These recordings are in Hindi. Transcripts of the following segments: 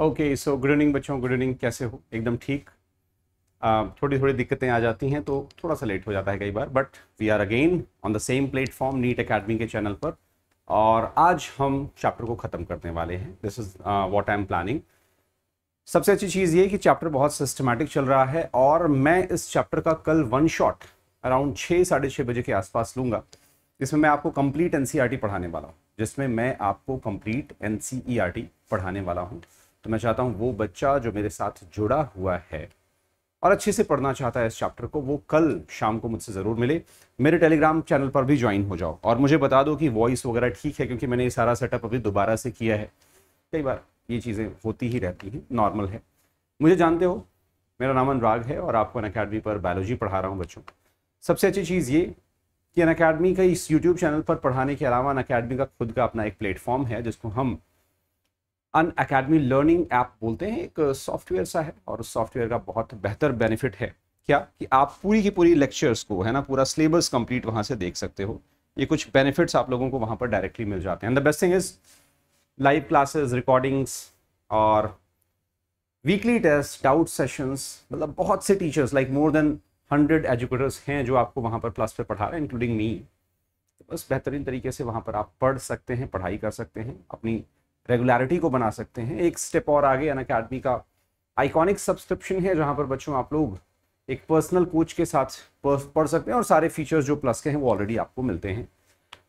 ओके सो गुड इवनिंग बच्चों गुड इवनिंग कैसे हो एकदम ठीक थोड़ी थोड़ी दिक्कतें आ जाती हैं तो थोड़ा सा लेट हो जाता है कई बार but we are again on the same platform NEET academy के चैनल पर और आज हम चैप्टर को ख़त्म करने वाले हैं this is what I am planning सबसे अच्छी चीज़ ये कि चैप्टर बहुत सिस्टमेटिक चल रहा है और मैं इस चैप्टर का कल वन शॉट अराउंड छः साढ़े छः बजे के आसपास लूँगा जिसमें मैं आपको कंप्लीट एन e पढ़ाने वाला हूँ जिसमें मैं आपको कंप्लीट एन e पढ़ाने वाला हूँ तो मैं चाहता हूँ वो बच्चा जो मेरे साथ जुड़ा हुआ है और अच्छे से पढ़ना चाहता है इस चैप्टर को वो कल शाम को मुझसे ज़रूर मिले मेरे टेलीग्राम चैनल पर भी ज्वाइन हो जाओ और मुझे बता दो कि वॉइस वगैरह ठीक है क्योंकि मैंने ये सारा सेटअप अभी दोबारा से किया है कई बार ये चीज़ें होती ही रहती हैं नॉर्मल है मुझे जानते हो मेरा नाम अनुराग है और आपको अन पर बायोलॉजी पढ़ा रहा हूँ बच्चों सबसे अच्छी चीज़ ये कि अन का इस यूट्यूब चैनल पर पढ़ाने के अलावा अन अकेडमी का खुद का अपना एक प्लेटफॉर्म है जिसको हम अन अकेडमी लर्निंग ऐप बोलते हैं एक सॉफ्टवेयर सा है और उस सॉफ्टवेयर का बहुत बेहतर बेनिफिट है क्या कि आप पूरी की पूरी लेक्चर्स को है ना पूरा सिलेबस कंप्लीट वहाँ से देख सकते हो ये कुछ बेनिफिट्स आप लोगों को वहाँ पर डायरेक्टली मिल जाते हैं the best thing is live classes recordings और वीकली टेस्ट डाउट सेशंस मतलब बहुत से teachers like more than hundred educators हैं जो आपको वहाँ पर प्लस पे पढ़ा रहे हैं इंक्लूडिंग मी तो बस बेहतरीन तरीके से वहाँ पर आप पढ़ सकते हैं पढ़ाई कर सकते हैं अपनी रेगुलरिटी को बना सकते हैं एक स्टेप और आगे अन अकेडमी का आइकॉनिक सब्सक्रिप्शन है जहाँ पर बच्चों आप लोग एक पर्सनल कोच के साथ पढ़ सकते हैं और सारे फीचर्स जो प्लस के हैं वो ऑलरेडी आपको मिलते हैं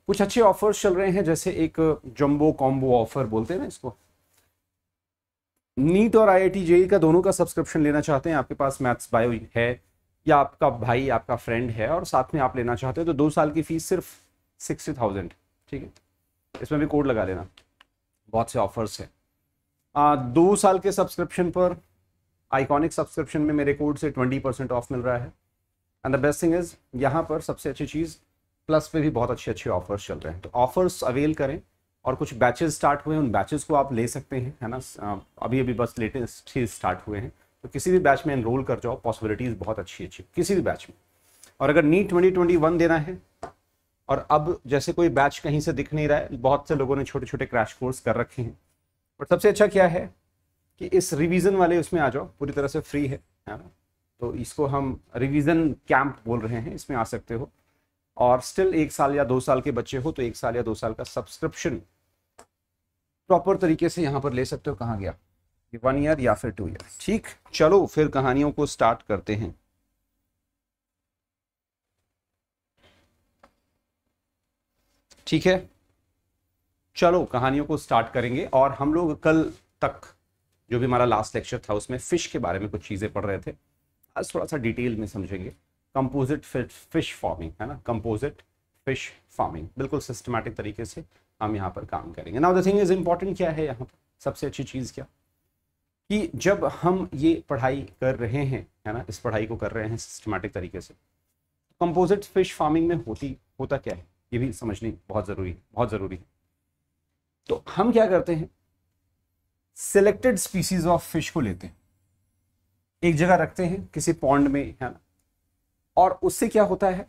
कुछ अच्छे ऑफर्स चल रहे हैं जैसे एक जम्बो कॉम्बो ऑफर बोलते हैं ना इसको नीट और आई आई का दोनों का सब्सक्रिप्शन लेना चाहते हैं आपके पास मैथ्स बायो है या आपका भाई आपका फ्रेंड है और साथ में आप लेना चाहते हैं तो दो साल की फीस सिर्फ सिक्सटी थाउजेंड ठीक है इसमें भी कोड लगा लेना बहुत से ऑफर्स हैं दो साल के सब्सक्रिप्शन पर आइकॉनिक सब्सक्रिप्शन में मेरे कोड से ट्वेंटी परसेंट ऑफ मिल रहा है and the best thing is यहाँ पर सबसे अच्छी चीज़ प्लस पे भी बहुत अच्छे अच्छे ऑफर्स चल रहे हैं तो ऑफर्स अवेल करें और कुछ बैचेस स्टार्ट हुए हैं उन बैचेस को आप ले सकते हैं है ना अभी अभी बस लेटेस्ट ही स्टार्ट हुए हैं तो किसी भी बैच में इनरोल कर जाओ पॉसिबिलिटीज़ बहुत अच्छी अच्छी किसी भी बैच में और अगर नीट ट्वेंटी ट्वेंटी वन देना है और अब जैसे कोई बैच कहीं से दिख नहीं रहा है बहुत से लोगों ने छोटे छोटे क्रैश कोर्स कर रखे हैं और सबसे अच्छा क्या है कि इस रिवीजन वाले उसमें आ जाओ पूरी तरह से फ्री है तो इसको हम रिवीजन कैंप बोल रहे हैं इसमें आ सकते हो और स्टिल एक साल या दो साल के बच्चे हो तो एक साल या दो साल का सब्सक्रिप्शन प्रॉपर तरीके से यहाँ पर ले सकते हो कहाँ गया वन ईयर या फिर टू ईयर ठीक चलो फिर कहानियों को स्टार्ट करते हैं ठीक है चलो कहानियों को स्टार्ट करेंगे और हम लोग कल तक जो भी हमारा लास्ट लेक्चर था उसमें फ़िश के बारे में कुछ चीज़ें पढ़ रहे थे आज थोड़ा सा डिटेल में समझेंगे कंपोजिट फिश फार्मिंग है ना कंपोजिट फिश फार्मिंग बिल्कुल सिस्टमैटिक तरीके से हम यहाँ पर काम करेंगे now the thing is important क्या है यहाँ पर सबसे अच्छी चीज़ क्या कि जब हम ये पढ़ाई कर रहे हैं है ना इस पढ़ाई को कर रहे हैं सिस्टमैटिक तरीके से कंपोजिट फिश फार्मिंग में होती होता क्या है ये भी समझनी बहुत ज़रूरी बहुत ज़रूरी है तो हम क्या करते हैं सिलेक्टेड स्पीसीज ऑफ फिश को लेते हैं एक जगह रखते हैं किसी पॉन्ड में है ना और उससे क्या होता है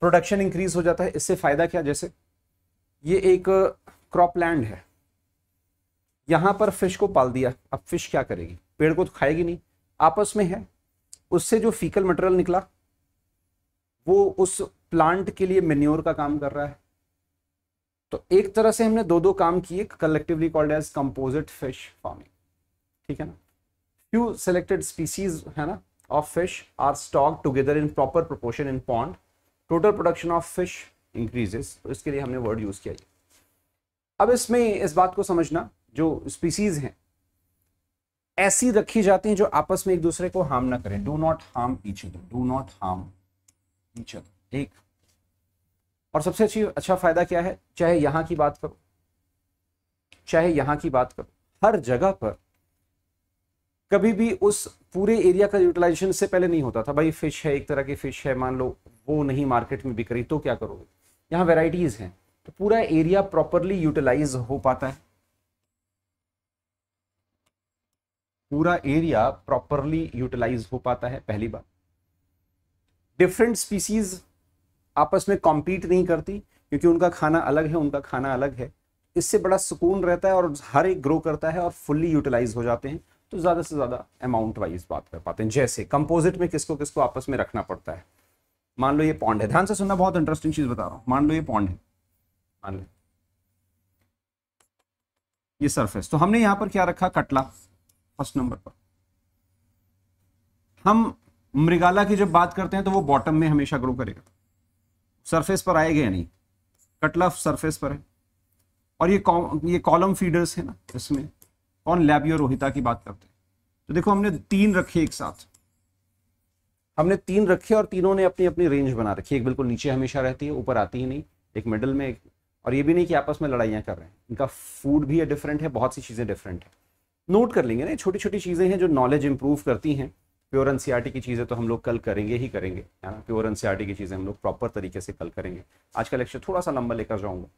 प्रोडक्शन इंक्रीज हो जाता है इससे फ़ायदा क्या जैसे ये एक क्रॉप लैंड है यहां पर फिश को पाल दिया अब फिश क्या करेगी पेड़ को तो खाएगी नहीं आपस में है उससे जो फीकल मटेरियल निकला वो उस प्लांट के लिए मेन्योर का काम कर रहा है तो एक तरह से हमने दो दो काम किए collectively called as composite fish farming ठीक है ना फ्यू सेलेक्टेड स्पीसीज है ना of fish are stock together in proper proportion in pond total production of fish increases तो इसके लिए हमने वर्ड यूज किया अब इसमें इस बात को समझना जो स्पीसीज हैं ऐसी रखी जाती हैं जो आपस में एक दूसरे को हार्म ना करें do not harm each other do not harm each other ठीक और सबसे अच्छी अच्छा फायदा क्या है चाहे यहां की बात करो चाहे यहां की बात करो हर जगह पर कभी भी उस पूरे एरिया का यूटिलाइजेशन से पहले नहीं होता था भाई फिश है एक तरह की फिश है मान लो वो नहीं मार्केट में बिक रही तो क्या करोगे यहां वेराइटीज हैं तो पूरा एरिया प्रॉपरली यूटिलाइज हो पाता है पूरा एरिया प्रॉपरली यूटिलाइज हो पाता है पहली बार डिफरेंट स्पीसीज आपस में कॉम्पीट नहीं करती क्योंकि उनका खाना अलग है उनका खाना अलग है इससे बड़ा सुकून रहता है और हर एक ग्रो करता है और फुल्ली यूटिलाइज हो जाते हैं तो ज़्यादा से ज़्यादा अमाउंट वाइज बात कर पाते हैं जैसे कंपोजिट में किसको किसको आपस में रखना पड़ता है मान लो ये पॉन्ड है ध्यान से सुनना बहुत इंटरेस्टिंग चीज़ बता रहा हूं मान लो ये पॉन्ड है मान लो ये सरफेस तो हमने यहां पर क्या रखा कटला फर्स्ट नंबर पर हम मृगाला की जब बात करते हैं तो वो बॉटम में हमेशा ग्रो करेगा सरफेस पर आएगा या नहीं कटलफ सरफेस पर है और ये ये कॉलम फीडर्स है ना इसमें कौन लैबी और रोहिता की बात करते हैं तो देखो हमने तीन रखे एक साथ हमने तीन रखे और तीनों ने अपनी अपनी रेंज बना रखी एक बिल्कुल नीचे हमेशा रहती है ऊपर आती ही नहीं एक मिडल में एक और ये भी नहीं कि आपस में लड़ाइयाँ कर रहे हैं इनका फूड भी डिफरेंट है बहुत सी चीज़ें डिफरेंट है नोट कर लेंगे ना छोटी छोटी चीज़ें हैं जो नॉलेज इंप्रूव करती हैं प्योर एन की चीज़ें तो हम लोग कल करेंगे ही करेंगे है ना प्योर एन की चीज़ें हम लोग प्रॉपर तरीके से कल करेंगे आज का लेक्चर थोड़ा सा लंबा लेकर जाऊँगा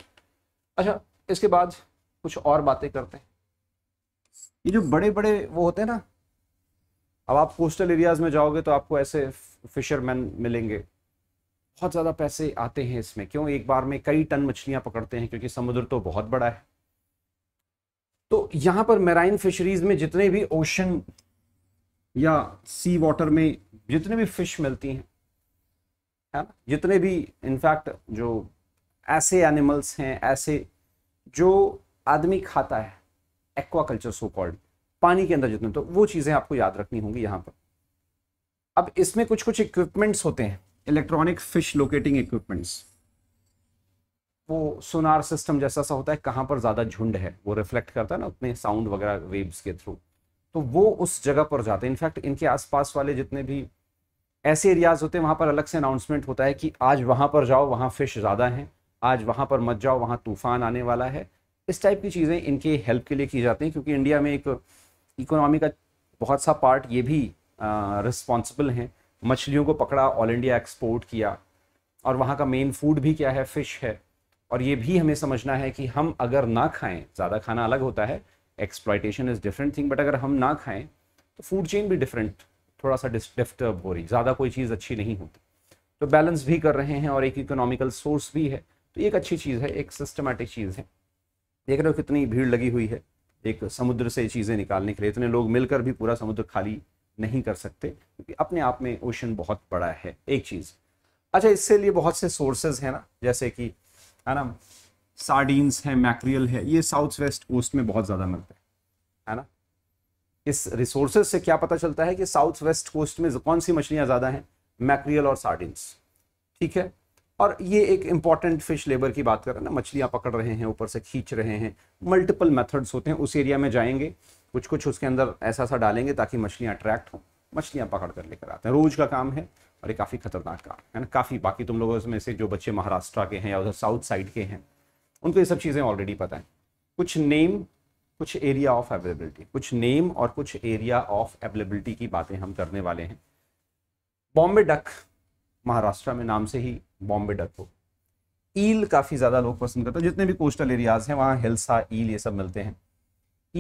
अच्छा इसके बाद कुछ और बातें करते हैं ये जो बड़े बड़े वो होते हैं ना अब आप कोस्टल एरियाज में जाओगे तो आपको ऐसे फिशरमैन मिलेंगे बहुत ज़्यादा पैसे आते हैं इसमें क्यों एक बार में कई टन मछलियाँ पकड़ते हैं क्योंकि समुद्र तो बहुत बड़ा है तो यहाँ पर मेराइन फिशरीज में जितने भी ओशन या सी वाटर में जितने भी फिश मिलती हैं है ना जितने भी इनफैक्ट जो ऐसे एनिमल्स हैं ऐसे जो आदमी खाता है एक्वाकल्चर सो कॉल्ड पानी के अंदर जितने तो वो चीज़ें आपको याद रखनी होंगी यहाँ पर अब इसमें कुछ कुछ इक्विपमेंट्स होते हैं इलेक्ट्रॉनिक फिश लोकेटिंग इक्विपमेंट्स वो सोनार सिस्टम जैसा सा होता है कहाँ पर ज़्यादा झुंड है वो रिफ्लेक्ट करता है ना अपने साउंड वगैरह वेव्स के थ्रू तो वो उस जगह पर जाते हैं इनफैक्ट इनके आसपास वाले जितने भी ऐसे एरियाज होते हैं वहाँ पर अलग से अनाउंसमेंट होता है कि आज वहाँ पर जाओ वहाँ फिश ज़्यादा हैं आज वहाँ पर मत जाओ वहाँ तूफान आने वाला है इस टाइप की चीज़ें इनके हेल्प के लिए की जाती हैं क्योंकि इंडिया में एक इकोनॉमी का बहुत सा पार्ट ये भी रिस्पॉन्सिबल हैं मछलियों को पकड़ा ऑल इंडिया एक्सपोर्ट किया और वहाँ का मेन फूड भी क्या है फिश है और ये भी हमें समझना है कि हम अगर ना खाएं ज़्यादा खाना अलग होता है exploitation is different thing but अगर हम ना खाएं तो फूड चेन भी डिफरेंट थोड़ा सा डिस्टर्ब हो रही ज़्यादा कोई चीज़ अच्छी नहीं होती तो बैलेंस भी कर रहे हैं और एक इकोनॉमिकल सोर्स भी है तो एक अच्छी चीज़ है एक सिस्टमेटिक चीज़ है देख रहे हो कितनी भीड़ लगी हुई है एक समुद्र से चीज़ें निकालने के लिए इतने लोग मिलकर भी पूरा समुद्र खाली नहीं कर सकते क्योंकि अपने आप में ओशन बहुत बड़ा है एक चीज़ अच्छा इससे लिए बहुत से सोर्सेज हैं ना जैसे कि है ना सार्डीन्स है मैक्रियल है ये साउथ वेस्ट कोस्ट में बहुत ज़्यादा मिलता है है ना इस रिसोर्सेज से क्या पता चलता है कि साउथ वेस्ट कोस्ट में कौन सी मछलियाँ ज़्यादा हैं मैक्रियल और सार्डिन्स ठीक है और ये एक इम्पॉर्टेंट फिश लेबर की बात करें ना मछलियाँ पकड़ रहे हैं ऊपर से खींच रहे हैं मल्टीपल मेथड्स होते हैं उस एरिया में जाएंगे कुछ कुछ उसके अंदर ऐसा सा डालेंगे ताकि मछलियाँ अट्रैक्ट हों मछलियाँ पकड़ कर लेकर आते हैं रोज का काम है और ये काफ़ी खतरनाक काम है ना काफ़ी बाकी तुम लोगों में से जो बच्चे महाराष्ट्र के हैं या उधर साउथ साइड के हैं उनको ये सब चीज़ें ऑलरेडी पता है कुछ नेम कुछ एरिया ऑफ अवेलेबिलिटी कुछ नेम और कुछ एरिया ऑफ अवेलेबिलिटी की बातें हम करने वाले हैं बॉम्बे डक महाराष्ट्र में नाम से ही बॉम्बे डक हो ईल काफ़ी ज़्यादा लोग पसंद करते हैं जितने भी कोस्टल एरियाज़ हैं वहाँ हिल्सा ईल ये सब मिलते हैं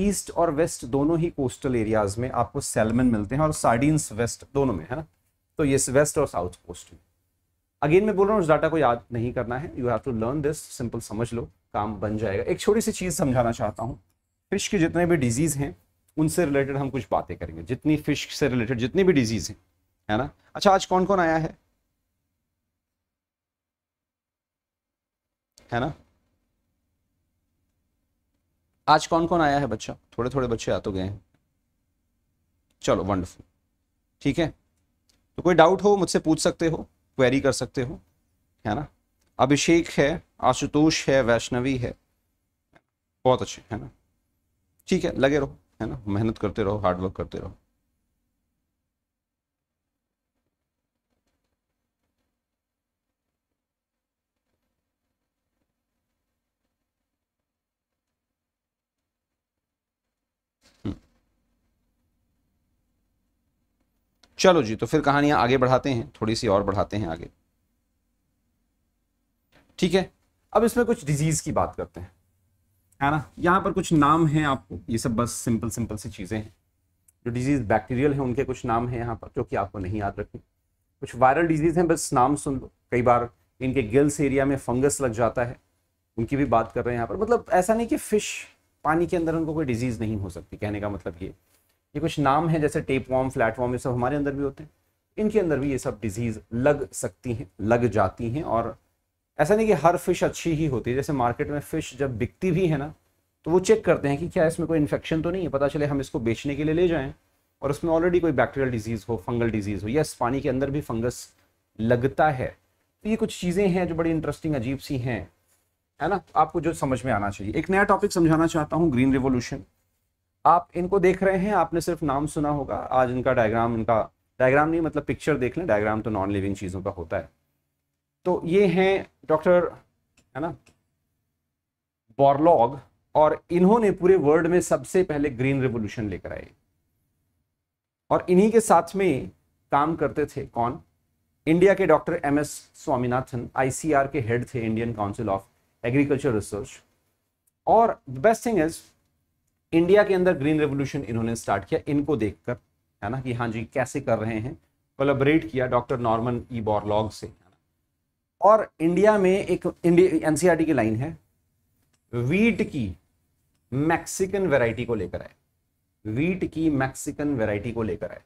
ईस्ट और वेस्ट दोनों ही कोस्टल एरियाज़ में आपको सेलमन मिलते हैं और सार्डिन्स वेस्ट दोनों में है ना तो ये वेस्ट और साउथ कोस्ट में अगेन मैं बोल रहा हूँ उस डाटा को याद नहीं करना है you have to learn this simple समझ लो काम बन जाएगा एक छोटी सी चीज़ समझाना चाहता हूँ फिश के जितने भी डिजीज़ हैं उनसे रिलेटेड हम कुछ बातें करेंगे जितनी फिश से रिलेटेड जितनी भी डिजीज़ हैं है ना अच्छा आज कौन कौन आया है है ना आज कौन कौन आया है बच्चा थोड़े थोड़े बच्चे आ तो गए हैं चलो वंडरफुल ठीक है तो कोई डाउट हो मुझसे पूछ सकते हो क्वेरी कर सकते हो है ना अभिषेक है आशुतोष है वैष्णवी है बहुत अच्छे है ना ठीक है लगे रहो है ना मेहनत करते रहो हार्डवर्क करते रहो चलो जी तो फिर कहानियां आगे बढ़ाते हैं थोड़ी सी और बढ़ाते हैं आगे ठीक है अब इसमें कुछ डिजीज की बात करते हैं है ना यहाँ पर कुछ नाम हैं आपको ये सब बस सिंपल सिंपल सी चीज़ें हैं जो डिजीज बैक्टीरियल है उनके कुछ नाम हैं यहाँ पर जो कि आपको नहीं याद रखनी कुछ वायरल डिजीज हैं बस नाम सुन लो कई बार इनके गिल्स एरिया में फंगस लग जाता है उनकी भी बात कर रहे हैं यहाँ पर मतलब ऐसा नहीं कि फिश पानी के अंदर उनको कोई डिजीज़ नहीं हो सकती कहने का मतलब ये ये कुछ नाम है जैसे टेप वॉर्म फ्लैट वॉर्म ये सब हमारे अंदर भी होते हैं इनके अंदर भी ये सब डिजीज लग सकती हैं लग जाती हैं और ऐसा नहीं कि हर फिश अच्छी ही होती है जैसे मार्केट में फिश जब बिकती भी है ना तो वो चेक करते हैं कि क्या इसमें कोई इन्फेक्शन तो नहीं है पता चले हम इसको बेचने के लिए ले जाएं और उसमें ऑलरेडी कोई बैक्टीरियल डिजीज़ हो फंगल डिजीज़ हो यस पानी के अंदर भी फंगस लगता है तो ये कुछ चीज़ें हैं जो बड़ी इंटरेस्टिंग अजीब सी हैं है ना आपको जो समझ में आना चाहिए एक नया टॉपिक समझाना चाहता हूँ ग्रीन रिवोल्यूशन आप इनको देख रहे हैं आपने सिर्फ नाम सुना होगा आज इनका डायग्राम इनका डायग्राम नहीं मतलब पिक्चर देख लें डायग्राम तो नॉन लिविंग चीज़ों का होता है तो ये हैं डॉक्टर है ना बॉर्लॉग और इन्होंने पूरे वर्ल्ड में सबसे पहले ग्रीन रिवोल्यूशन लेकर आए और इन्हीं के साथ में काम करते थे कौन इंडिया के doctor M S Swaminathan ICR के हेड थे Indian council of agriculture research और बेस्ट थिंग इज इंडिया के अंदर ग्रीन रेवोल्यूशन इन्होंने स्टार्ट किया इनको देखकर है ना कि हाँ जी कैसे कर रहे हैं कोलाबरेट किया डॉक्टर नॉर्मन ई बॉरलॉग से और इंडिया में एक एनसीईआरटी की लाइन है वीट की मैक्सिकन वेराइटी को लेकर आए वीट की मैक्सिकन वेराइटी को लेकर आए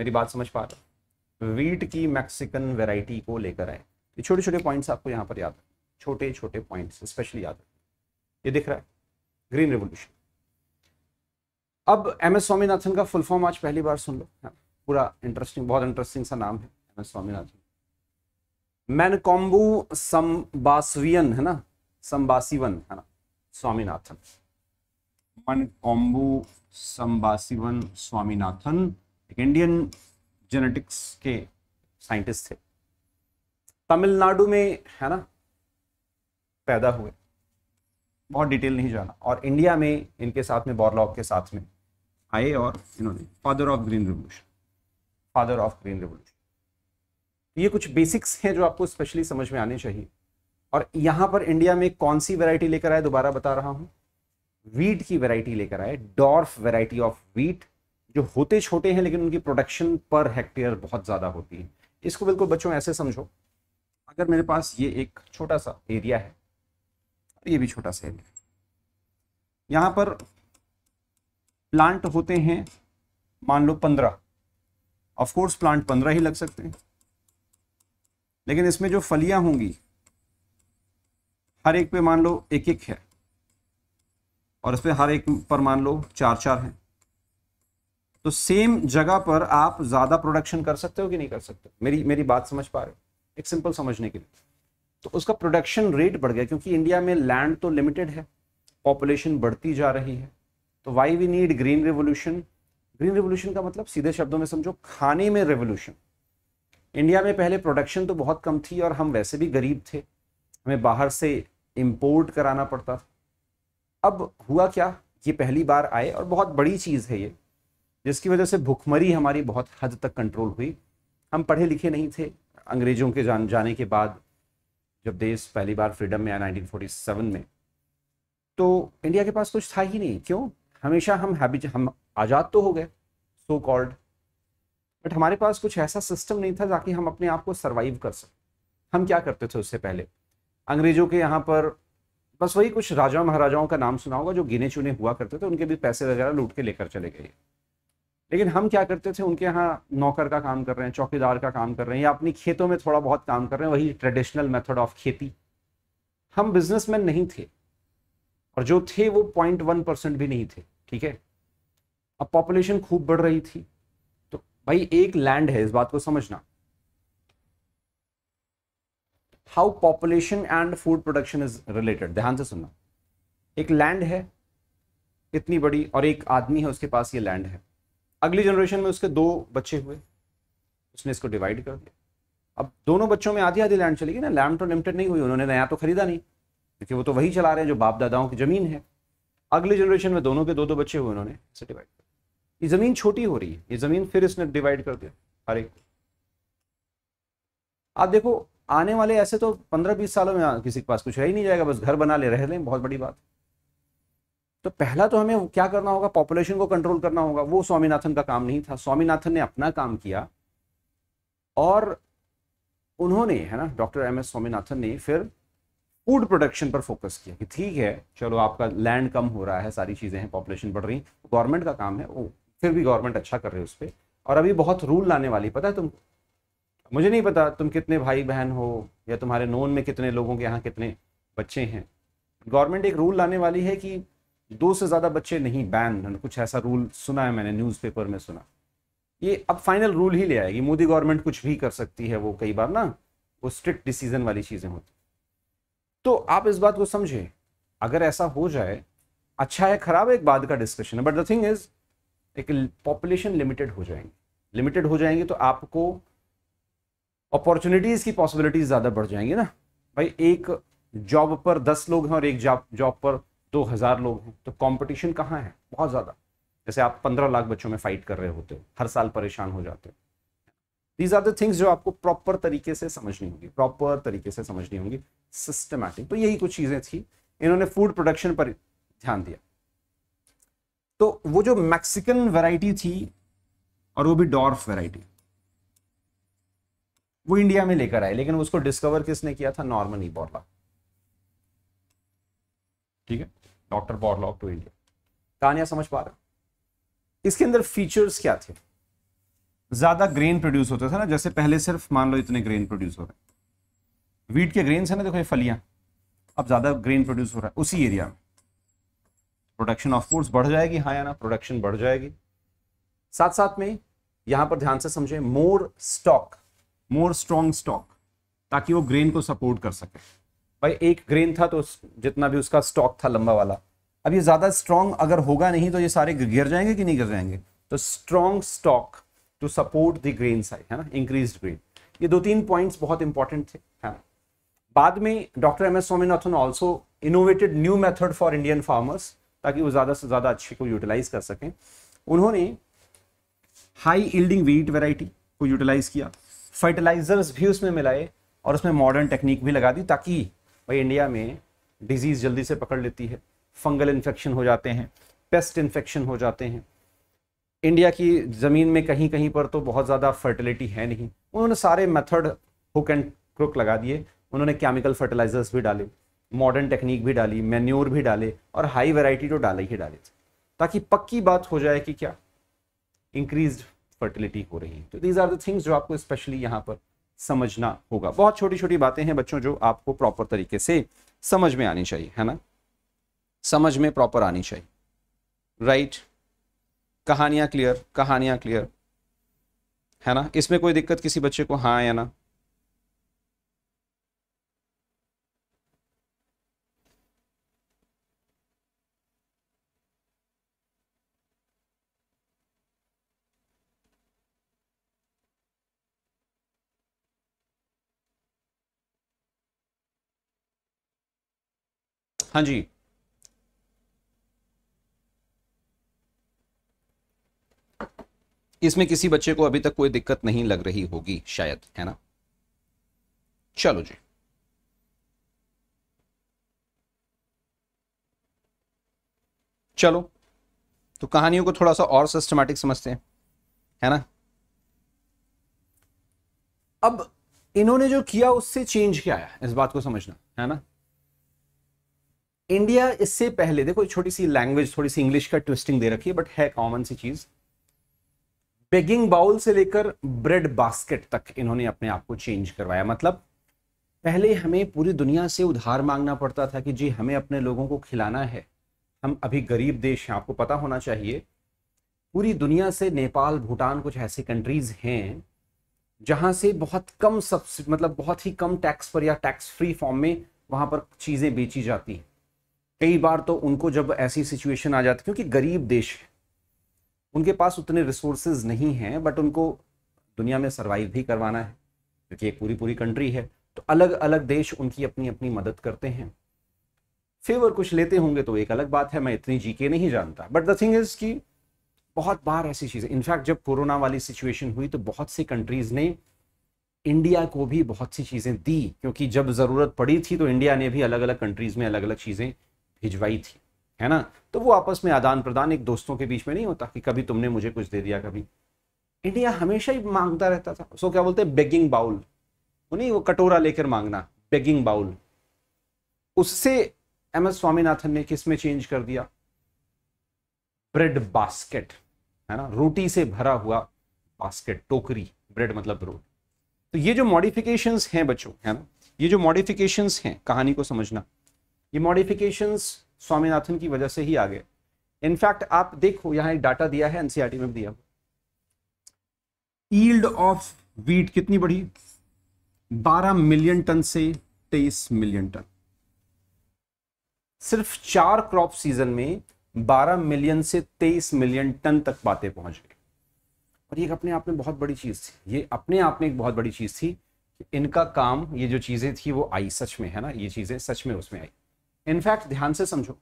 मेरी बात समझ पा रहे वीट की मैक्सिकन वेराइटी को लेकर आए ये छोटे छोटे पॉइंट्स आपको यहाँ पर याद छोटे छोटे पॉइंट्स स्पेशली याद ये दिख रहा है ग्रीन रेवोल्यूशन अब एम एस स्वामीनाथन का फुल फॉर्म आज पहली बार सुन लो हाँ, पूरा इंटरेस्टिंग बहुत इंटरेस्टिंग सा नाम है एम एस स्वामीनाथन मैनकॉम्बू समबासवियन है ना संबासीवन है ना स्वामीनाथन मनकॉम्बू संबासीवन स्वामीनाथन एक इंडियन जेनेटिक्स के साइंटिस्ट थे तमिलनाडु में है ना पैदा हुए बहुत डिटेल नहीं जाना और इंडिया में इनके साथ में बॉरलॉक के साथ में आए और इन्होंने father of green revolution father of green revolution ये कुछ बेसिक्स हैं जो आपको स्पेशली समझ में आने चाहिए और यहाँ पर इंडिया में कौन सी वैरायटी लेकर आए दोबारा बता रहा हूँ वीट की वैरायटी लेकर आए डॉर्फ वैरायटी ऑफ वीट जो होते छोटे हैं लेकिन उनकी प्रोडक्शन पर हेक्टेयर बहुत ज़्यादा होती है इसको बिल्कुल बच्चों ऐसे समझो अगर मेरे पास ये एक छोटा सा एरिया है ये भी छोटा सेल है यहां पर प्लांट होते हैं मान लो पंद्रह ऑफकोर्स प्लांट पंद्रह ही लग सकते हैं लेकिन इसमें जो फलियां होंगी हर एक पे मान लो एक एक है और इस पर हर एक पर मान लो चार चार है तो सेम जगह पर आप ज्यादा प्रोडक्शन कर सकते हो कि नहीं कर सकते मेरी मेरी बात समझ पा रहे हो एक सिंपल समझने के लिए तो उसका प्रोडक्शन रेट बढ़ गया क्योंकि इंडिया में लैंड तो लिमिटेड है पॉपुलेशन बढ़ती जा रही है तो why we need green revolution green revolution का मतलब सीधे शब्दों में समझो खाने में रेवोल्यूशन इंडिया में पहले प्रोडक्शन तो बहुत कम थी और हम वैसे भी गरीब थे हमें बाहर से इम्पोर्ट कराना पड़ता था अब हुआ क्या ये पहली बार आए और बहुत बड़ी चीज़ है ये जिसकी वजह से भुखमरी हमारी बहुत हद तक कंट्रोल हुई हम पढ़े लिखे नहीं थे अंग्रेज़ों के जान जाने के बाद जब देश पहली बार फ्रीडम में आया 1947 में तो इंडिया के पास कुछ था ही नहीं क्यों हमेशा हम हैबिट हम आज़ाद तो हो गए सो कॉल्ड बट हमारे पास कुछ ऐसा सिस्टम नहीं था ताकि हम अपने आप को सर्वाइव कर सकें हम क्या करते थे उससे पहले अंग्रेजों के यहाँ पर बस वही कुछ राजा महाराजाओं का नाम सुना होगा जो गिने चुने हुआ करते थे उनके भी पैसे वगैरह लूट के लेकर चले गए लेकिन हम क्या करते थे उनके यहाँ नौकर का काम कर रहे हैं चौकीदार का काम कर रहे हैं या अपनी खेतों में थोड़ा बहुत काम कर रहे हैं वही ट्रेडिशनल मेथड ऑफ खेती हम बिजनेसमैन नहीं थे और जो थे वो पॉइंट वन परसेंट भी नहीं थे ठीक है अब पॉपुलेशन खूब बढ़ रही थी तो भाई एक लैंड है इस बात को समझना how population and food production is related ध्यान से सुनना एक लैंड है इतनी बड़ी और एक आदमी है उसके पास ये लैंड है अगली जनरेशन में उसके दो बच्चे हुए उसने इसको डिवाइड कर दिया अब दोनों बच्चों में आधी आधी लैंड चली गई ना लैंड तो लिमिटेड नहीं हुई उन्होंने नया तो खरीदा नहीं क्योंकि वो तो वही चला रहे हैं जो बाप दादाओं की जमीन है अगली जनरेशन में दोनों के दो दो बच्चे हुए उन्होंने इसे डिवाइड कर ये जमीन छोटी हो रही है ये जमीन फिर इसने डिवाइड कर दिया हर एक आप देखो आने वाले ऐसे तो पंद्रह बीस सालों में किसी के पास कुछ रह ही नहीं जाएगा बस घर बना ले रह लें बहुत बड़ी बात है तो पहला तो हमें क्या करना होगा पॉपुलेशन को कंट्रोल करना होगा वो स्वामीनाथन का काम नहीं था स्वामीनाथन ने अपना काम किया और उन्होंने है ना डॉक्टर एम एस स्वामीनाथन ने फिर फूड प्रोडक्शन पर फोकस किया कि ठीक है चलो आपका लैंड कम हो रहा है सारी चीज़ें हैं पॉपुलेशन बढ़ रही गवर्नमेंट का काम है वो फिर भी गवर्नमेंट अच्छा कर रही है उस पर और अभी बहुत रूल लाने वाली पता है तुमको मुझे नहीं पता तुम कितने भाई बहन हो या तुम्हारे नोन में कितने लोगों के यहाँ कितने बच्चे हैं गवर्नमेंट एक रूल लाने वाली है कि दो से ज़्यादा बच्चे नहीं बैन कुछ ऐसा रूल सुना है मैंने न्यूज़पेपर में सुना ये अब फाइनल रूल ही ले आएगी मोदी गवर्नमेंट कुछ भी कर सकती है वो कई बार ना वो स्ट्रिक्ट डिसीजन वाली चीज़ें होती तो आप इस बात को समझें अगर ऐसा हो जाए अच्छा है खराब है एक बात का डिस्कशन है बट द थिंग इज एक पॉपुलेशन लिमिटेड हो जाएंगे लिमिटेड हो जाएंगे तो आपको अपॉर्चुनिटीज़ की पॉसिबिलिटीज़ ज़्यादा बढ़ जाएंगी ना भाई एक जॉब पर दस लोग हैं और एक जॉब जॉब पर दो हज़ार लोग हैं तो कंपटीशन कहाँ है बहुत ज़्यादा जैसे आप पंद्रह लाख बच्चों में फाइट कर रहे होते हो हर साल परेशान हो जाते हो दीज आर थिंग्स जो आपको प्रॉपर तरीके से समझनी होगी प्रॉपर तरीके से समझनी होगी सिस्टमैटिक तो यही कुछ चीज़ें थी इन्होंने फूड प्रोडक्शन पर ध्यान दिया तो वो जो मैक्सिकन वेराइटी थी और वो भी डॉर्फ वेराइटी वो इंडिया में लेकर आए लेकिन उसको डिस्कवर किसने किया था नॉर्मन ईबोरला ठीक है डॉक्टर बॉर्लॉक टू इंडिया कहानियां समझ पा रहे इसके अंदर फीचर्स क्या थे ज्यादा ग्रेन प्रोड्यूस होते थे ना जैसे पहले सिर्फ मान लो इतने ग्रेन प्रोड्यूस हो रहे वीट के ग्रेन है ना देखो ये फलियां अब ज्यादा ग्रेन प्रोड्यूस हो रहा है उसी एरिया में प्रोडक्शन ऑफ फूड्स बढ़ जाएगी हाँ या ना प्रोडक्शन बढ़ जाएगी साथ साथ में यहां पर ध्यान से समझे more stalk more strong stalk ताकि वो ग्रेन को सपोर्ट कर सके भाई एक ग्रेन था तो जितना भी उसका स्टॉक था लंबा वाला अब ये ज़्यादा स्ट्रॉन्ग अगर होगा नहीं तो ये सारे गिर जाएंगे कि नहीं गिर जाएंगे तो strong stalk to support the grain side है ना इंक्रीज ग्रेन ये दो तीन पॉइंट्स बहुत इंपॉर्टेंट थे है हाँ। ना बाद में doctor M S Swaminathan also innovated new method for Indian farmers ताकि वो ज़्यादा से ज़्यादा अच्छे को यूटिलाइज कर सकें उन्होंने हाई इल्डिंग वीट वेराइटी को यूटिलाइज किया फर्टिलाइजर्स भी उसमें मिलाए और उसमें मॉडर्न टेक्निक भी लगा दी ताकि भाई इंडिया में डिजीज़ जल्दी से पकड़ लेती है फंगल इन्फेक्शन हो जाते हैं पेस्ट इन्फेक्शन हो जाते हैं इंडिया की ज़मीन में कहीं कहीं पर तो बहुत ज़्यादा फर्टिलिटी है नहीं उन्होंने सारे मेथड हुक एंड क्रुक लगा दिए उन्होंने केमिकल फर्टिलाइजर्स भी डाले मॉडर्न टेक्निक भी डाली मेन्योर भी डाले और हाई वेराइटी तो डाले ही डाले ताकि पक्की बात हो जाए कि क्या इंक्रीज फर्टिलिटी हो रही है तो दीज आर द थिंग्स जो आपको स्पेशली यहाँ पर समझना होगा बहुत छोटी छोटी बातें हैं बच्चों जो आपको प्रॉपर तरीके से समझ में आनी चाहिए है ना समझ में प्रॉपर आनी चाहिए राइट कहानियां क्लियर कहानियां क्लियर है ना इसमें कोई दिक्कत किसी बच्चे को हाँ या ना हाँ जी इसमें किसी बच्चे को अभी तक कोई दिक्कत नहीं लग रही होगी शायद है ना चलो जी चलो तो कहानियों को थोड़ा सा और सिस्टमैटिक समझते हैं है ना अब इन्होंने जो किया उससे चेंज क्या आया इस बात को समझना है ना इंडिया इससे पहले देखो छोटी सी लैंग्वेज थोड़ी सी इंग्लिश का ट्विस्टिंग दे रखी है बट है कॉमन सी चीज बेगिंग बाउल से लेकर ब्रेड बास्केट तक इन्होंने अपने आप को चेंज करवाया मतलब पहले हमें पूरी दुनिया से उधार मांगना पड़ता था कि जी हमें अपने लोगों को खिलाना है हम अभी गरीब देश हैं आपको पता होना चाहिए पूरी दुनिया से नेपाल भूटान कुछ ऐसी कंट्रीज हैं जहाँ से बहुत कम सब्सिडी मतलब बहुत ही कम टैक्स पर या टैक्स फ्री फॉर्म में वहाँ पर चीज़ें बेची जाती हैं कई बार तो उनको जब ऐसी सिचुएशन आ जाती क्योंकि गरीब देश है उनके पास उतने रिसोर्सेज नहीं हैं बट उनको दुनिया में सर्वाइव भी करवाना है क्योंकि एक पूरी पूरी कंट्री है तो अलग अलग देश उनकी अपनी अपनी मदद करते हैं फेवर कुछ लेते होंगे तो एक अलग बात है मैं इतनी जी के नहीं जानता बट द थिंग इज़ कि बहुत बार ऐसी चीज़ें इनफैक्ट जब कोरोना वाली सिचुएशन हुई तो बहुत सी कंट्रीज़ ने इंडिया को भी बहुत सी चीज़ें दी क्योंकि जब ज़रूरत पड़ी थी तो इंडिया ने भी अलग अलग कंट्रीज़ में अलग अलग चीज़ें भिजवाई थी है ना तो वो आपस में आदान प्रदान एक दोस्तों के बीच में नहीं होता कि कभी तुमने मुझे कुछ दे दिया कभी इंडिया हमेशा ही मांगता रहता था उसको क्या बोलते हैं बेगिंग बाउल नहीं वो कटोरा लेकर मांगना बेगिंग बाउल उससे एम एस स्वामीनाथन ने किस में चेंज कर दिया ब्रेड बास्केट है ना रोटी से भरा हुआ बास्केट टोकरी ब्रेड मतलब रोटी तो ये जो मॉडिफिकेशंस हैं बच्चों है ना ये जो मॉडिफिकेशंस हैं कहानी को समझना ये मॉडिफिकेशंस स्वामीनाथन की वजह से ही आ गए इनफैक्ट आप देखो यहां एक डाटा दिया है एनसीआरटी e में दिया ईल्ड ऑफ वीट कितनी बढ़ी 12 मिलियन टन से 23 मिलियन टन सिर्फ चार क्रॉप सीजन में 12 मिलियन से 23 मिलियन टन तक बातें पहुंच गई और ये अपने आप में बहुत बड़ी चीज थी ये अपने आप में एक बहुत बड़ी चीज थी इनका काम ये जो चीजें थी वो आई सच में है ना ये चीजें सच में उसमें आई इनफैक्ट ध्यान से समझो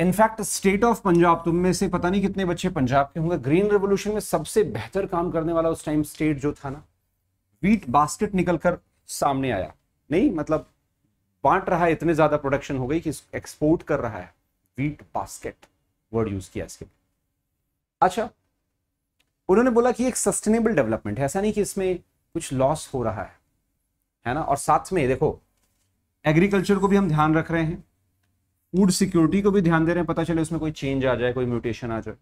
इनफैक्ट स्टेट ऑफ पंजाब तुम में से पता नहीं कितने बच्चे पंजाब के होंगे ग्रीन रेवोल्यूशन में सबसे बेहतर काम करने वाला उस टाइम स्टेट जो था ना वीट बास्केट निकलकर सामने आया नहीं मतलब बांट रहा है इतने ज्यादा प्रोडक्शन हो गई कि एक्सपोर्ट कर रहा है वीट बास्केट वर्ड यूज किया इसके अच्छा उन्होंने बोला कि एक सस्टेनेबल डेवलपमेंट है ऐसा नहीं कि इसमें कुछ लॉस हो रहा है है ना और साथ में देखो एग्रीकल्चर को भी हम ध्यान रख रहे हैं फूड सिक्योरिटी को भी ध्यान दे रहे हैं पता चले उसमें कोई चेंज आ जाए कोई म्यूटेशन आ जाए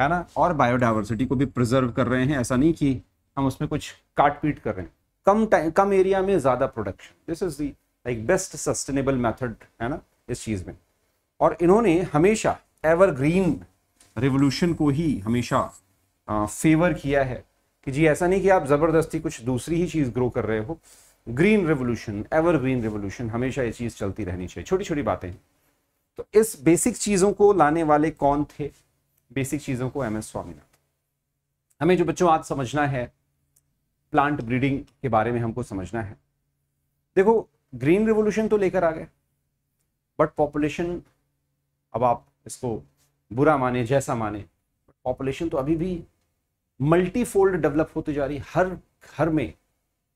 है ना और बायोडाइवर्सिटी को भी प्रिजर्व कर रहे हैं ऐसा नहीं कि हम उसमें कुछ काट पीट कर रहे हैं कम टाइम कम एरिया में ज़्यादा production this is the like best sustainable method है ना इस चीज़ में और इन्होंने हमेशा एवरग्रीन रिवोल्यूशन को ही हमेशा फेवर किया है कि जी ऐसा नहीं कि आप ज़बरदस्ती कुछ दूसरी ही चीज़ ग्रो कर रहे हो green revolution ever green revolution हमेशा ये चीज़ चलती रहनी चाहिए छोटी छोटी बातें तो इस बेसिक चीज़ों को लाने वाले कौन थे बेसिक चीज़ों को एम एस स्वामीनाथन हमें जो बच्चों आज समझना है प्लांट ब्रीडिंग के बारे में हमको समझना है देखो ग्रीन रेवोल्यूशन तो लेकर आ गए बट पॉपुलेशन अब आप इसको बुरा माने जैसा माने पॉपुलेशन तो अभी भी मल्टीफोल्ड डेवलप होती जा रही हर घर में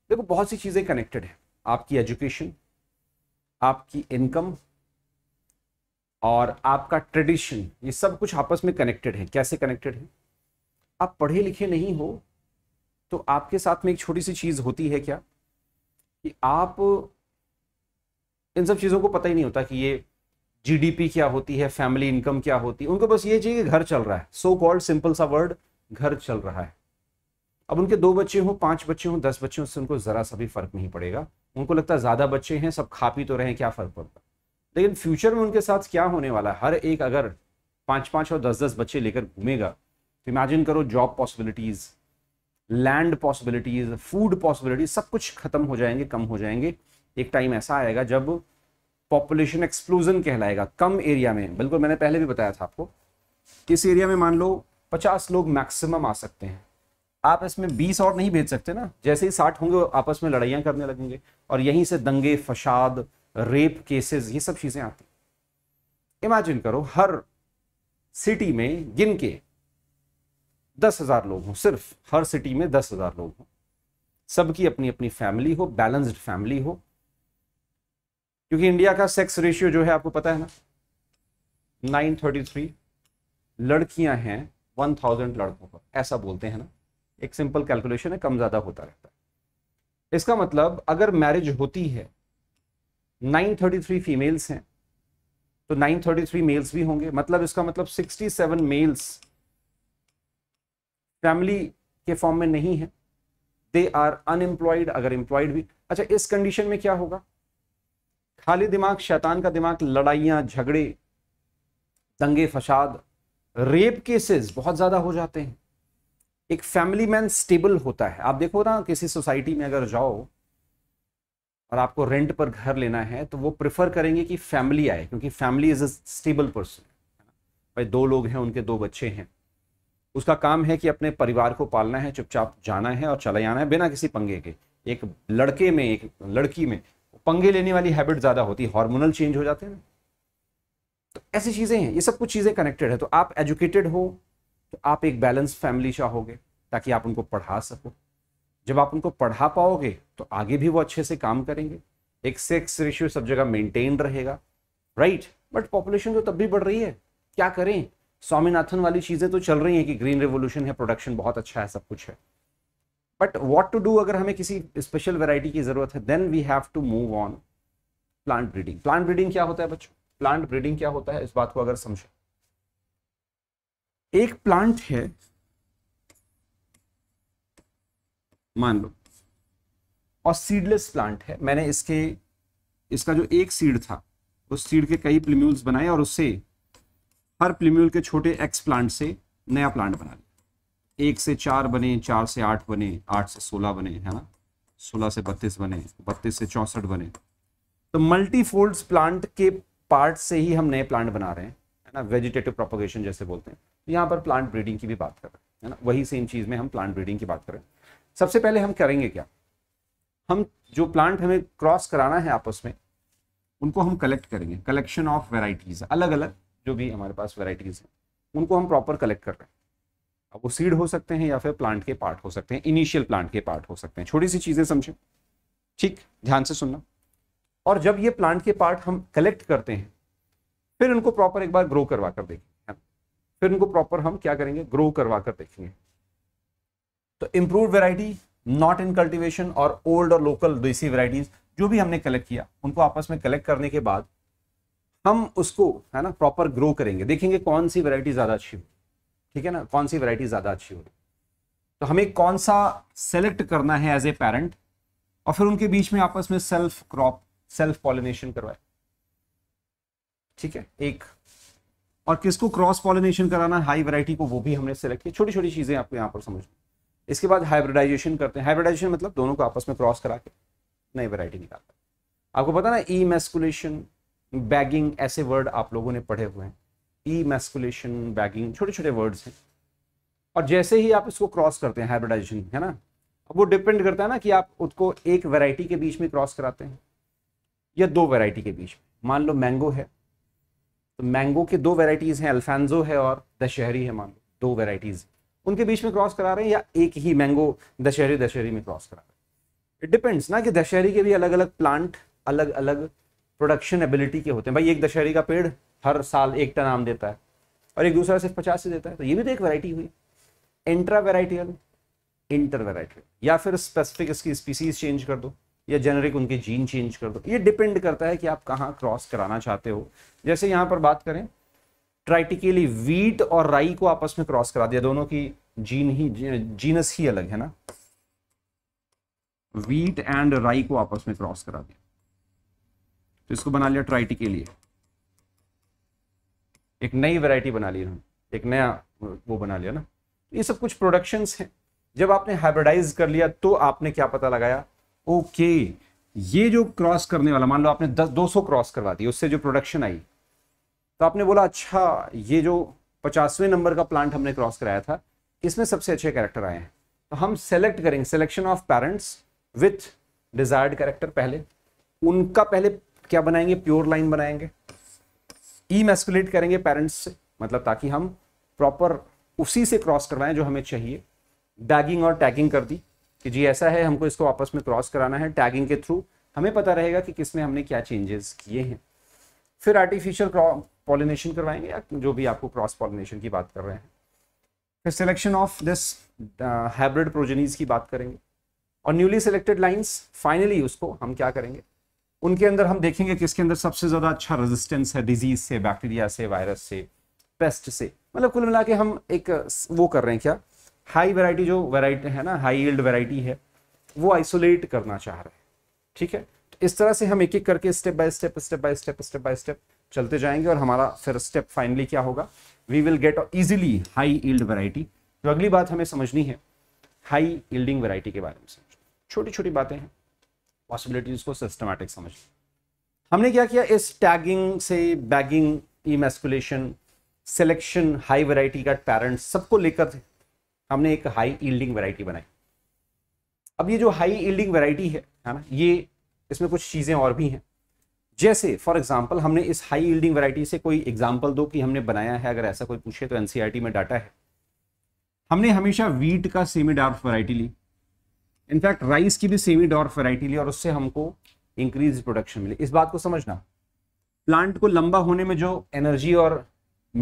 देखो बहुत सी चीज़ें कनेक्टेड है आपकी एजुकेशन आपकी इनकम और आपका ट्रेडिशन ये सब कुछ आपस में कनेक्टेड है कैसे कनेक्टेड है आप पढ़े लिखे नहीं हो तो आपके साथ में एक छोटी सी चीज़ होती है क्या कि आप इन सब चीज़ों को पता ही नहीं होता कि ये जीडीपी क्या होती है फैमिली इनकम क्या होती है उनको बस ये चाहिए कि घर चल रहा है सो कॉल्ड सिंपल सा वर्ड घर चल रहा है अब उनके दो बच्चे हों पांच बच्चे हों दस बच्चे हों से उनको ज़रा सा भी फर्क नहीं पड़ेगा उनको लगता है ज़्यादा बच्चे हैं सब खा पी तो रहे क्या फ़र्क पड़ता लेकिन फ्यूचर में उनके साथ क्या होने वाला है हर एक अगर पाँच पाँच और दस दस बच्चे लेकर घूमेगा तो इमेजिन करो job possibilities land possibilities food possibilities सब कुछ ख़त्म हो जाएंगे कम हो जाएंगे एक टाइम ऐसा आएगा जब पॉपुलेशन एक्सप्लोजन कहलाएगा कम एरिया में बिल्कुल मैंने पहले भी बताया था आपको किस एरिया में मान लो पचास लोग मैक्सिमम आ सकते हैं आप इसमें बीस और नहीं भेज सकते ना जैसे ही साठ होंगे आपस में लड़ाइयां करने लगेंगे और यहीं से दंगे फसाद रेप केसेस ये सब चीज़ें आती इमेजिन करो हर सिटी में गिन के दस हजार लोग हों सिर्फ हर सिटी में दस हजार लोग हों सबकी अपनी अपनी फैमिली हो बैलेंस्ड फैमिली हो क्योंकि इंडिया का सेक्स रेशियो जो है आपको पता है ना 933 लड़कियां हैं 1000 लड़कों पर ऐसा बोलते हैं ना एक सिंपल कैलकुलेशन है कम ज़्यादा होता रहता है इसका मतलब अगर मैरिज होती है 933 फीमेल्स हैं तो 933 मेल्स भी होंगे मतलब इसका मतलब 67 मेल्स फैमिली के फॉर्म में नहीं है दे आर अनएम्प्लॉयड अगर एम्प्लॉयड भी अच्छा इस कंडीशन में क्या होगा खाली दिमाग शैतान का दिमाग लड़ाइयां झगड़े दंगे फसाद रेप केसेस बहुत ज़्यादा हो जाते हैं एक फैमिली मैन स्टेबल होता है आप देखो ना किसी सोसाइटी में अगर जाओ और आपको रेंट पर घर लेना है तो वो प्रिफर करेंगे कि फैमिली आए क्योंकि family is a stable person भाई दो लोग हैं उनके दो बच्चे हैं उसका काम है कि अपने परिवार को पालना है चुपचाप जाना है और चला जाना है बिना किसी पंगे के एक लड़के में एक लड़की में पंगे लेने वाली हैबिट ज़्यादा होती है हॉर्मोनल चेंज हो जाते हैं तो ऐसी चीज़ें हैं ये सब कुछ चीज़ें कनेक्टेड है तो आप एजुकेटेड हो तो आप एक बैलेंस फैमिली चाहोगे ताकि आप उनको पढ़ा सको जब आप उनको पढ़ा पाओगे तो आगे भी वो अच्छे से काम करेंगे एक सेक्स रेशियो सब जगह मेंटेन रहेगा राइट बट पॉपुलेशन तो तब भी बढ़ रही है क्या करें स्वामीनाथन वाली चीज़ें तो चल रही हैं कि ग्रीन रेवोल्यूशन है प्रोडक्शन बहुत अच्छा है सब कुछ है बट वॉट टू डू अगर हमें किसी स्पेशल वेराइटी की ज़रूरत है then we have to move on plant breeding plant breeding क्या होता है बच्चों प्लांट ब्रीडिंग क्या होता है इस बात को अगर समझें एक प्लांट है मान लो और सीडलेस प्लांट है मैंने इसके इसका जो एक सीड था उस सीड के कई प्लीम्यूल्स बनाए और उससे हर प्लीम्यूल के छोटे एक्स प्लांट से नया प्लांट बना लिया एक से चार बने चार से आठ बने आठ से सोलह बने है ना सोलह से बत्तीस बने बत्तीस से चौसठ बने तो मल्टीफोल्ड प्लांट के पार्ट से ही हम नए प्लांट बना रहे हैं है ना वेजिटेटिव प्रोपोगेशन जैसे बोलते हैं यहाँ पर प्लांट ब्रीडिंग की भी बात कर रहे हैं है ना वही सेम चीज़ में हम प्लांट ब्रीडिंग की बात कर रहे हैं सबसे पहले हम करेंगे क्या हम जो प्लांट हमें क्रॉस कराना है आपस में उनको हम कलेक्ट करेंगे कलेक्शन ऑफ वेराइटीज़ अलग अलग जो भी हमारे पास वेराइटीज़ हैं उनको हम प्रॉपर कलेक्ट कर रहे हैं अब वो सीड हो सकते हैं या फिर प्लांट के पार्ट हो सकते हैं इनिशियल प्लांट के पार्ट हो सकते हैं छोटी सी चीज़ें समझें ठीक ध्यान से सुनना और जब ये प्लांट के पार्ट हम कलेक्ट करते हैं फिर उनको प्रॉपर एक बार ग्रो करवा कर देखें फिर उनको प्रॉपर हम क्या करेंगे ग्रो करवा कर देखेंगे तो improve variety not in cultivation और ओल्ड और लोकल देसी वेराइटीज जो भी हमने कलेक्ट किया उनको आपस में कलेक्ट करने के बाद हम उसको है ना प्रॉपर ग्रो करेंगे देखेंगे कौन सी वेराइटी ज़्यादा अच्छी हो ठीक है ना कौन सी वेराइटी ज़्यादा अच्छी हो तो हमें कौन सा सेलेक्ट करना है एज ए पेरेंट और फिर उनके बीच में आपस में सेल्फ क्रॉप सेल्फ पॉलिनेशन करवाए ठीक है एक और किसको क्रॉस पॉलिनेशन कराना है हाई वैरायटी को वो भी हमने सेलेक्ट किया छोटी छोटी चीजें आपको यहाँ पर समझ इसके बाद हाइब्रिडाइजेशन करते हैं हाइब्रिडाइजेशन मतलब दोनों को आपस में क्रॉस करा के नई वैरायटी निकालते हैं आपको पता ना ई मेस्कुलेशन बैगिंग ऐसे वर्ड आप लोगों ने पढ़े हुए हैं ई मेस्कुलेशन बैगिंग छोटे छोटे वर्ड्स हैं और जैसे ही आप इसको क्रॉस करते हैं हाइब्रिडाइजेशन है ना अब वो डिपेंड करता है ना कि आप उसको एक वैरायटी के बीच में क्रॉस कराते हैं या दो वैरायटी के बीच मान लो मैंगो है तो मैंगो के दो वेराइटीज़ हैं अल्फानजो है और दशहरी है मान लो दो वेराइटीज़ उनके बीच में क्रॉस करा रहे हैं या एक ही मैंगो दशहरी दशहरी में क्रॉस करा रहे हैं इट डिपेंड्स ना कि दशहरी के भी अलग अलग प्लांट अलग अलग प्रोडक्शन एबिलिटी के होते हैं भाई एक दशहरी का पेड़ हर साल एक टन आम देता है और एक दूसरा सिर्फ पचास से देता है तो ये भी तो एक वैरायटी हुई इंट्रा वेराइटियल इंटर वेराइटियल या फिर स्पेसिफिक इसकी स्पीसीज चेंज कर दो या जेनरिक उनके जीन चेंज कर दो ये डिपेंड करता है कि आप कहाँ क्रॉस कराना चाहते हो जैसे यहाँ पर बात करें ट्राइटिकली वीट और राई को आपस में क्रॉस करा दिया दोनों की जीन ही जीनस ही अलग है ना वीट एंड राई को आपस में क्रॉस करा दिया तो इसको बना लिया ट्राइटी के लिए एक नई वैरायटी बना ली हम एक नया वो बना लिया ना ये सब कुछ प्रोडक्शंस हैं जब आपने हाइब्रिडाइज कर लिया तो आपने क्या पता लगाया ओके ये जो क्रॉस करने वाला मान लो आपने दस दो सौ क्रॉस करवा दी उससे जो प्रोडक्शन आई तो आपने बोला अच्छा ये जो पचासवें नंबर का प्लांट हमने क्रॉस कराया था इसमें सबसे अच्छे कैरेक्टर आए हैं तो हम सेलेक्ट करेंगे selection of parents with desired character पहले उनका पहले क्या बनाएंगे प्योर लाइन बनाएंगे ई मैस्कुलेट करेंगे पेरेंट्स से मतलब ताकि हम प्रॉपर उसी से क्रॉस करवाएं जो हमें चाहिए बैगिंग और टैगिंग कर दी कि जी ऐसा है हमको इसको आपस में क्रॉस कराना है टैगिंग के थ्रू हमें पता रहेगा कि किसमें हमने क्या चेंजेस किए हैं फिर आर्टिफिशियल पॉलिनेशन करवाएंगे या जो भी आपको क्रॉस पॉलिनेशन की बात कर रहे हैं फिर selection of this hybrid progenies की बात करेंगे और न्यूली सिलेक्टेड लाइंस फाइनली उसको हम क्या करेंगे उनके अंदर हम देखेंगे किसके अंदर सबसे ज़्यादा अच्छा रेजिस्टेंस है डिजीज से बैक्टीरिया से वायरस से पेस्ट से मतलब कुल मिला के हम एक वो कर रहे हैं क्या हाई वैरायटी जो वैरायटी है ना हाई ईल्ड वैरायटी है वो आइसोलेट करना चाह रहे हैं ठीक है तो इस तरह से हम एक एक करके step by step step by step step by step चलते जाएंगे और हमारा फिर स्टेप फाइनली क्या होगा we will get easily high yield variety तो अगली बात हमें समझनी है हाई ईल्डिंग वैरायटी के बारे में समझ छोटी छोटी बातें हैं पॉसिबिलिटीज को सिस्टमैटिक समझ हमने क्या किया इस टैगिंग से bagging emasculation selection high variety का पेरेंट्स सबको लेकर हमने एक हाई ईल्डिंग वैरायटी बनाई अब ये जो हाई ईल्डिंग वैरायटी है है ना ये इसमें कुछ चीज़ें और भी हैं जैसे फॉर एग्जाम्पल हमने इस हाई ईल्डिंग वैरायटी से कोई एग्जाम्पल दो कि हमने बनाया है अगर ऐसा कोई पूछे तो एनसीईआरटी e में डाटा है हमने हमेशा वीट का सेमी डॉर्फ वैरायटी ली इनफैक्ट राइस की भी सेमी डॉर्फ वराइटी ली और उससे हमको इंक्रीज प्रोडक्शन मिली इस बात को समझना प्लांट को लंबा होने में जो एनर्जी और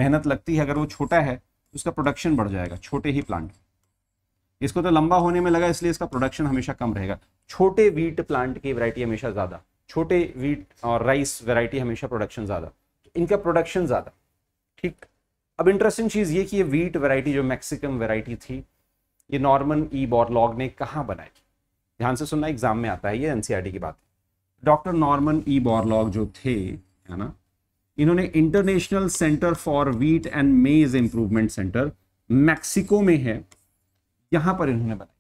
मेहनत लगती है अगर वो छोटा है उसका तो प्रोडक्शन बढ़ जाएगा छोटे ही प्लांट इसको तो लंबा होने में लगा इसलिए इसका प्रोडक्शन हमेशा कम रहेगा छोटे वीट प्लांट की वैरायटी हमेशा ज़्यादा छोटे वीट और राइस वैरायटी हमेशा प्रोडक्शन ज़्यादा तो इनका प्रोडक्शन ज़्यादा ठीक अब इंटरेस्टिंग चीज़ ये कि ये वीट वैरायटी जो मैक्सिकन वैरायटी थी ये नॉर्मन ई बॉरलॉग ने कहाँ बनाई ध्यान से सुनना एग्जाम में आता है ये एनसीईआरटी e की बात डॉक्टर नॉर्मन ई बॉरलॉग जो थे है ना इन्होंने international centre for wheat and maize improvement centre Mexico में है यहां पर इन्होंने बनाया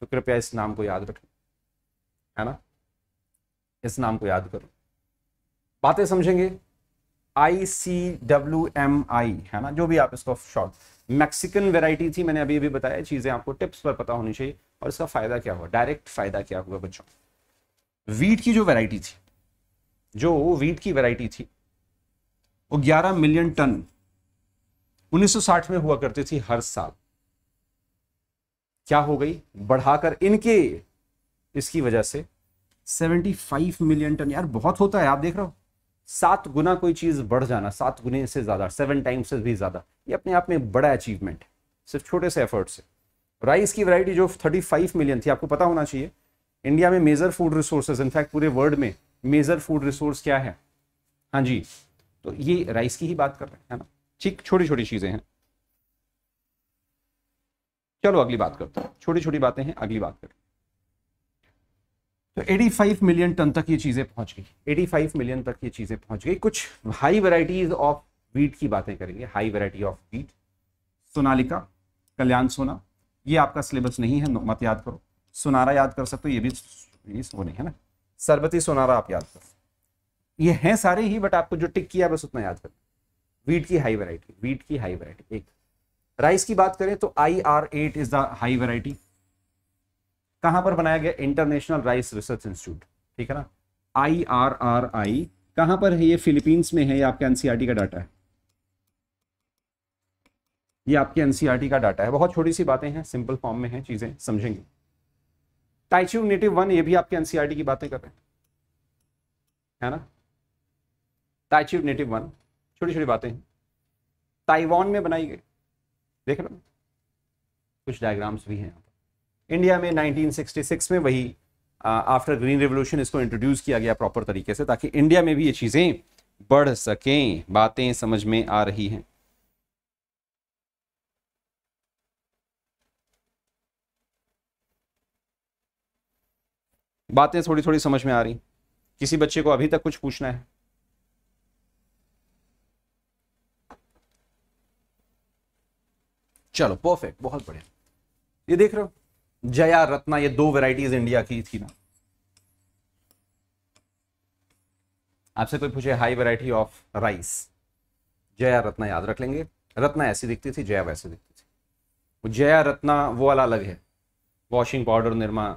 तो कृपया इस नाम को याद रखें है ना इस नाम को याद करो बातें समझेंगे आई सी डब्ल्यू एम आई है ना जो भी आप इसको शॉर्ट मैक्सिकन वेराइटी थी मैंने अभी अभी बताया चीजें आपको टिप्स पर पता होनी चाहिए और इसका फायदा क्या हुआ डायरेक्ट फायदा क्या हुआ बच्चों वीट की जो वेराइटी थी जो वीट की वेराइटी थी वो 11 मिलियन टन 1960 में हुआ करती थी हर साल क्या हो गई बढ़ाकर इनके इसकी वजह से 75 मिलियन टन यार बहुत होता है आप देख रहे हो सात गुना कोई चीज बढ़ जाना सात गुने से ज्यादा सेवन टाइम से भी ज्यादा ये अपने आप में बड़ा अचीवमेंट है सिर्फ छोटे से एफर्ट से राइस की वैरायटी जो 35 मिलियन थी आपको पता होना चाहिए इंडिया में मेजर फूड रिसोर्सेज इनफैक्ट पूरे वर्ल्ड में मेजर फूड रिसोर्स क्या है हाँ जी तो ये राइस की ही बात कर रहे हैं है ना ठीक छोटी छोटी चीज़ें हैं चलो अगली बात करते हैं छोटी छोटी बातें हैं अगली बात करते तो 85 मिलियन टन तक ये चीज़ें पहुंच गई 85 मिलियन तक ये चीज़ें पहुंच गई कुछ हाई वैरायटीज ऑफ वीट की बातें करेंगे high variety of wheat Sonalika Kalyan Sona ये आपका सिलेबस नहीं है मत याद करो सोनारा याद कर सकते हो ये भी ये वो नहीं है ना सरबती सोनारा आप याद करो ये हैं सारे ही बट आपको जो टिक किया बस उतना याद करना वीट की हाई वैरायटी वीट की हाई वैरायटी एक राइस की बात करें तो I R eight is the high variety कहां पर बनाया गया इंटरनेशनल राइस रिसर्च इंस्टीट्यूट ठीक है ना आई आर आर आई कहां पर है ये फिलीपींस में है ये आपके एनसीआरटी e का डाटा है ये आपके एनसीआरटी e का डाटा है बहुत छोटी सी बातें हैं सिंपल फॉर्म में है चीजें समझेंगे टाइच्यू नेटिव वन ये भी आपके एनसीआरटी e की बातें कर रहे हैं है ना ताइची नेटिव वन छोटी छोटी बातें ताइवान में बनाई गई देख लो कुछ डायग्राम्स भी हैं इंडिया में 1966 में वही आफ्टर ग्रीन रेवोल्यूशन इसको इंट्रोड्यूस किया गया प्रॉपर तरीके से ताकि इंडिया में भी ये चीज़ें बढ़ सकें बातें समझ में आ रही हैं बातें थोड़ी थोड़ी समझ में आ रही किसी बच्चे को अभी तक कुछ पूछना है चलो परफेक्ट बहुत बढ़िया ये देख रहे हो जया रत्ना ये दो वेराइटीज इंडिया की थी ना आपसे कोई पूछे high variety of rice Jaya Ratna याद रख लेंगे रत्ना ऐसी दिखती थी जया वैसे दिखती थी वो जया रत्ना वो वाला अलग है वॉशिंग पाउडर निर्मा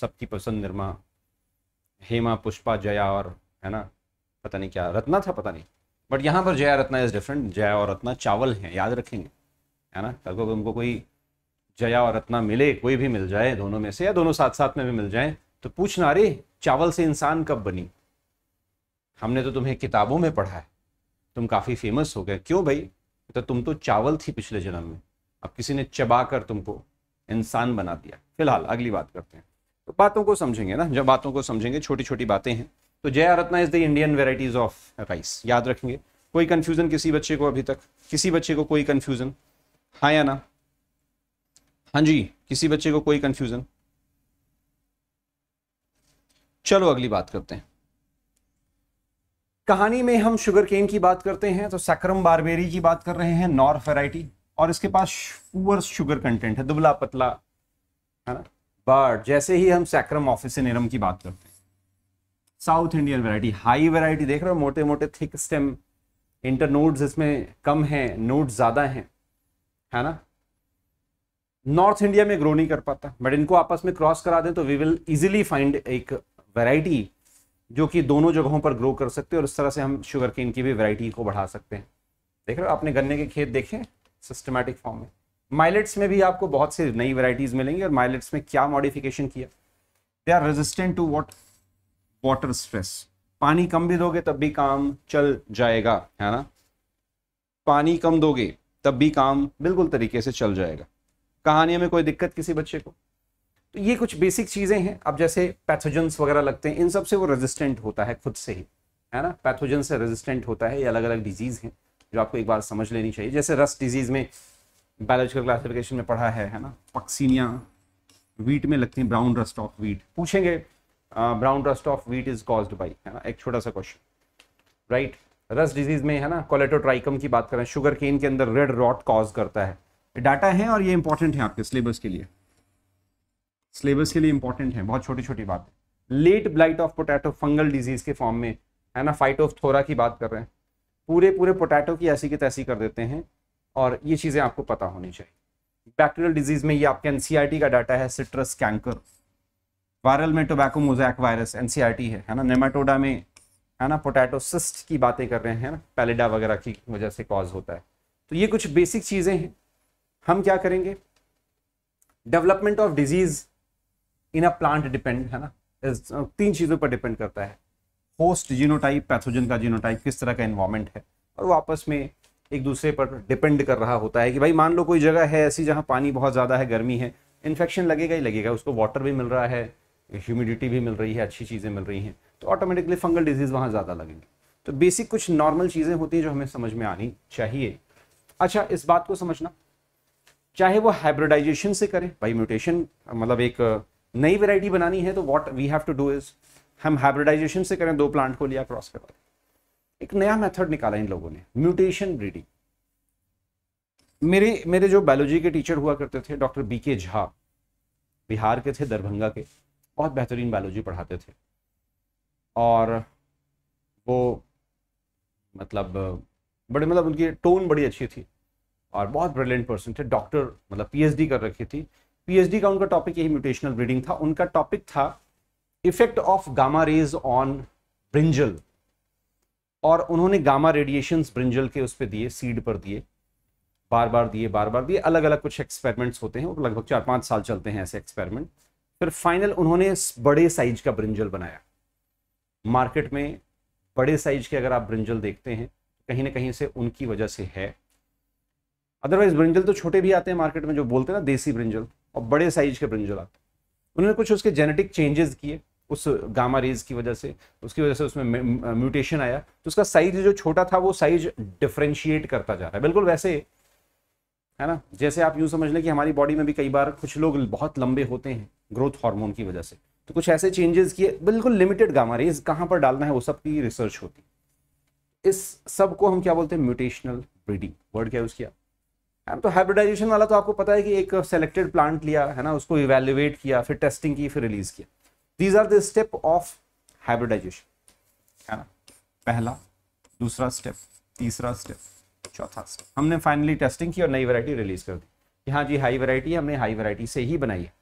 सबकी पसंद निर्मा हेमा पुष्पा जया और है ना पता नहीं क्या रत्ना था पता नहीं बट यहाँ पर जया रत्ना इज डिफरेंट जया और रत्ना चावल हैं याद रखेंगे है ना कल को तुमको कोई जया और रत्ना मिले कोई भी मिल जाए दोनों में से या दोनों साथ साथ में भी मिल जाए तो पूछना अरे चावल से इंसान कब बनी हमने तो तुम्हें किताबों में पढ़ा है तुम काफ़ी फेमस हो गए क्यों भाई तो तुम तो चावल थी पिछले जन्म में अब किसी ने चबा कर तुमको इंसान बना दिया फिलहाल अगली बात करते हैं तो बातों को समझेंगे ना जब बातों को समझेंगे छोटी छोटी बातें हैं तो Jaya Ratna is the Indian varieties of rice याद रखेंगे कोई कन्फ्यूजन किसी बच्चे को अभी तक किसी बच्चे को कोई कन्फ्यूजन हाँ या ना हाँ जी किसी बच्चे को कोई कंफ्यूजन चलो अगली बात करते हैं कहानी में हम शुगर केन की बात करते हैं तो सैक्रम बारबेरी की बात कर रहे हैं नॉर वेराइटी और इसके पास पुअर शुगर कंटेंट है दुबला पतला है ना बट जैसे ही हम सैक्रम ऑफिस निरम की बात करते हैं South Indian variety high variety देख रहे हो मोटे मोटे थिक स्टेम इंटर नोड्स इसमें कम हैं नोड्स ज़्यादा हैं है ना नॉर्थ इंडिया में ग्रो नहीं कर पाता बट इनको आपस में क्रॉस करा दें तो वी विल इजिली फाइंड एक वेराइटी जो कि दोनों जगहों पर ग्रो कर सकते हैं और इस तरह से हम शुगर केन की भी वैरायटी को बढ़ा सकते हैं देख रहे हो आपने गन्ने के खेत देखे सिस्टमेटिक फॉर्म में माइलेट्स में भी आपको बहुत सी नई वैरायटीज मिलेंगी और माइलेट्स में क्या मॉडिफिकेशन किया they are resistant to what water stress पानी कम भी दोगे तब भी काम चल जाएगा है ना पानी कम दोगे तब भी काम बिल्कुल तरीके से चल जाएगा कहानियों में कोई दिक्कत किसी बच्चे को तो ये कुछ बेसिक चीज़ें हैं अब जैसे पैथोजेंस वगैरह लगते हैं इन सब से वो रेजिस्टेंट होता है खुद से ही है ना पैथोजन से रेजिस्टेंट होता है ये अलग अलग डिजीज़ हैं जो आपको एक बार समझ लेनी चाहिए जैसे रस डिजीज़ में बायोलॉजिकल क्लासिफिकेशन में पढ़ा है है ना पक्सीनिया वीट में लगती है ब्राउन रस्ट ऑफ वीट पूछेंगे brown rust of wheat is caused by है ना एक छोटा सा क्वेश्चन राइट रस डिजीज में है ना कोलेटोट्राइकम की बात करें शुगर केन के अंदर रेड रॉट कॉज करता है डाटा है और ये इंपॉर्टेंट है आपके सिलेबस के लिए सिलेबस के लिए इंपॉर्टेंट है बहुत छोटी छोटी बात है late blight of potato fungal disease के फॉर्म में है ना फाइट ऑफ थोरा की बात कर रहे हैं पूरे पूरे पोटैटो की ऐसी की तैसी कर देते हैं और ये चीज़ें आपको पता होनी चाहिए बैक्टीरियल डिजीज में ये आपके एनसीईआरटी e का डाटा है सिट्रस कैंकर वायरल में टोबैको मोजैक वायरस एनसीईआरटी है है ना नेमाटोडा में है ना पोटैटो सिस्ट की बातें कर रहे हैं ना वगैरह की वजह से कॉज होता है तो ये कुछ बेसिक चीज़ें हैं हम क्या करेंगे development of disease in a plant depend है ना तीन चीज़ों पर डिपेंड करता है होस्ट जीनोटाइप पैथोजन का जीनोटाइप किस तरह का इन्वायरमेंट है और वो आपस में एक दूसरे पर डिपेंड कर रहा होता है कि भाई मान लो कोई जगह है ऐसी जहाँ पानी बहुत ज़्यादा है गर्मी है इन्फेक्शन लगेगा ही लगेगा उसको वाटर भी मिल रहा है ह्यूमिडिटी भी मिल रही है अच्छी चीज़ें मिल रही हैं तो ऑटोमेटिकली फंगल डिजीज वहां ज़्यादा लगेंगे तो बेसिक कुछ नॉर्मल चीज़ें होती हैं जो हमें समझ में आनी चाहिए अच्छा इस बात को समझना चाहे वो हाइब्रिडाइजेशन से करें भाई म्यूटेशन मतलब एक नई वेराइटी बनानी है तो what we have to do is हम हाइब्रिडाइजेशन से करें दो प्लांट को लिया क्रॉस करवा एक नया मेथड निकाला इन लोगों ने म्यूटेशन ब्रीडिंग मेरे मेरे जो बायोलॉजी के टीचर हुआ करते थे डॉक्टर बी के झा बिहार के थे दरभंगा के बहुत बेहतरीन बायोलॉजी पढ़ाते थे और वो मतलब बड़े मतलब उनकी टोन बड़ी अच्छी थी और बहुत ब्रिलियंट पर्सन थे डॉक्टर मतलब पीएचडी कर रखी थी पीएचडी का उनका टॉपिक यही म्यूटेशनल ब्रीडिंग था उनका टॉपिक था effect of gamma rays on brinjal और उन्होंने गामा रेडिएशन ब्रिंजल के उस पर दिए सीड पर दिए बार बार दिए बार बार दिए अलग अलग कुछ एक्सपेरिमेंट्स होते हैं वो लगभग चार पाँच साल चलते हैं ऐसे एक्सपेरिमेंट फिर फाइनल उन्होंने बड़े साइज का ब्रिंजल बनाया मार्केट में बड़े साइज के अगर आप ब्रिंजल देखते हैं कहीं ना कहीं से उनकी वजह से है अदरवाइज ब्रिंजल तो छोटे भी आते हैं मार्केट में जो बोलते हैं ना देसी ब्रिंजल और बड़े साइज के ब्रिंजल आते हैं उन्होंने कुछ उसके जेनेटिक चेंजेस किए उस गामा रेज की वजह से उसकी वजह से उसमें म्यूटेशन आया तो उसका साइज जो छोटा था वो साइज डिफ्रेंशिएट करता जा रहा है बिल्कुल वैसे है ना जैसे आप यूँ समझ लें कि हमारी बॉडी में भी कई बार कुछ लोग बहुत लंबे होते हैं ग्रोथ हार्मोन की वजह से तो कुछ ऐसे चेंजेस किए बिल्कुल लिमिटेड गामा रेज कहाँ पर डालना है वो सब की रिसर्च होती इस सब को हम क्या बोलते हैं म्यूटेशनल ब्रीडिंग वर्ड क्या यूज़ किया हम तो हाइब्रिडाइजेशन वाला तो आपको पता है कि एक सेलेक्टेड प्लांट लिया है ना उसको इवेल्युएट किया फिर टेस्टिंग की फिर रिलीज किया these are the step of hybridization है ना पहला दूसरा स्टेप तीसरा स्टेप चौथा स्टेप हमने फाइनली टेस्टिंग की और नई वैरायटी रिलीज कर दी हाँ जी हाई वैरायटी हमने हाई वैरायटी से ही बनाई है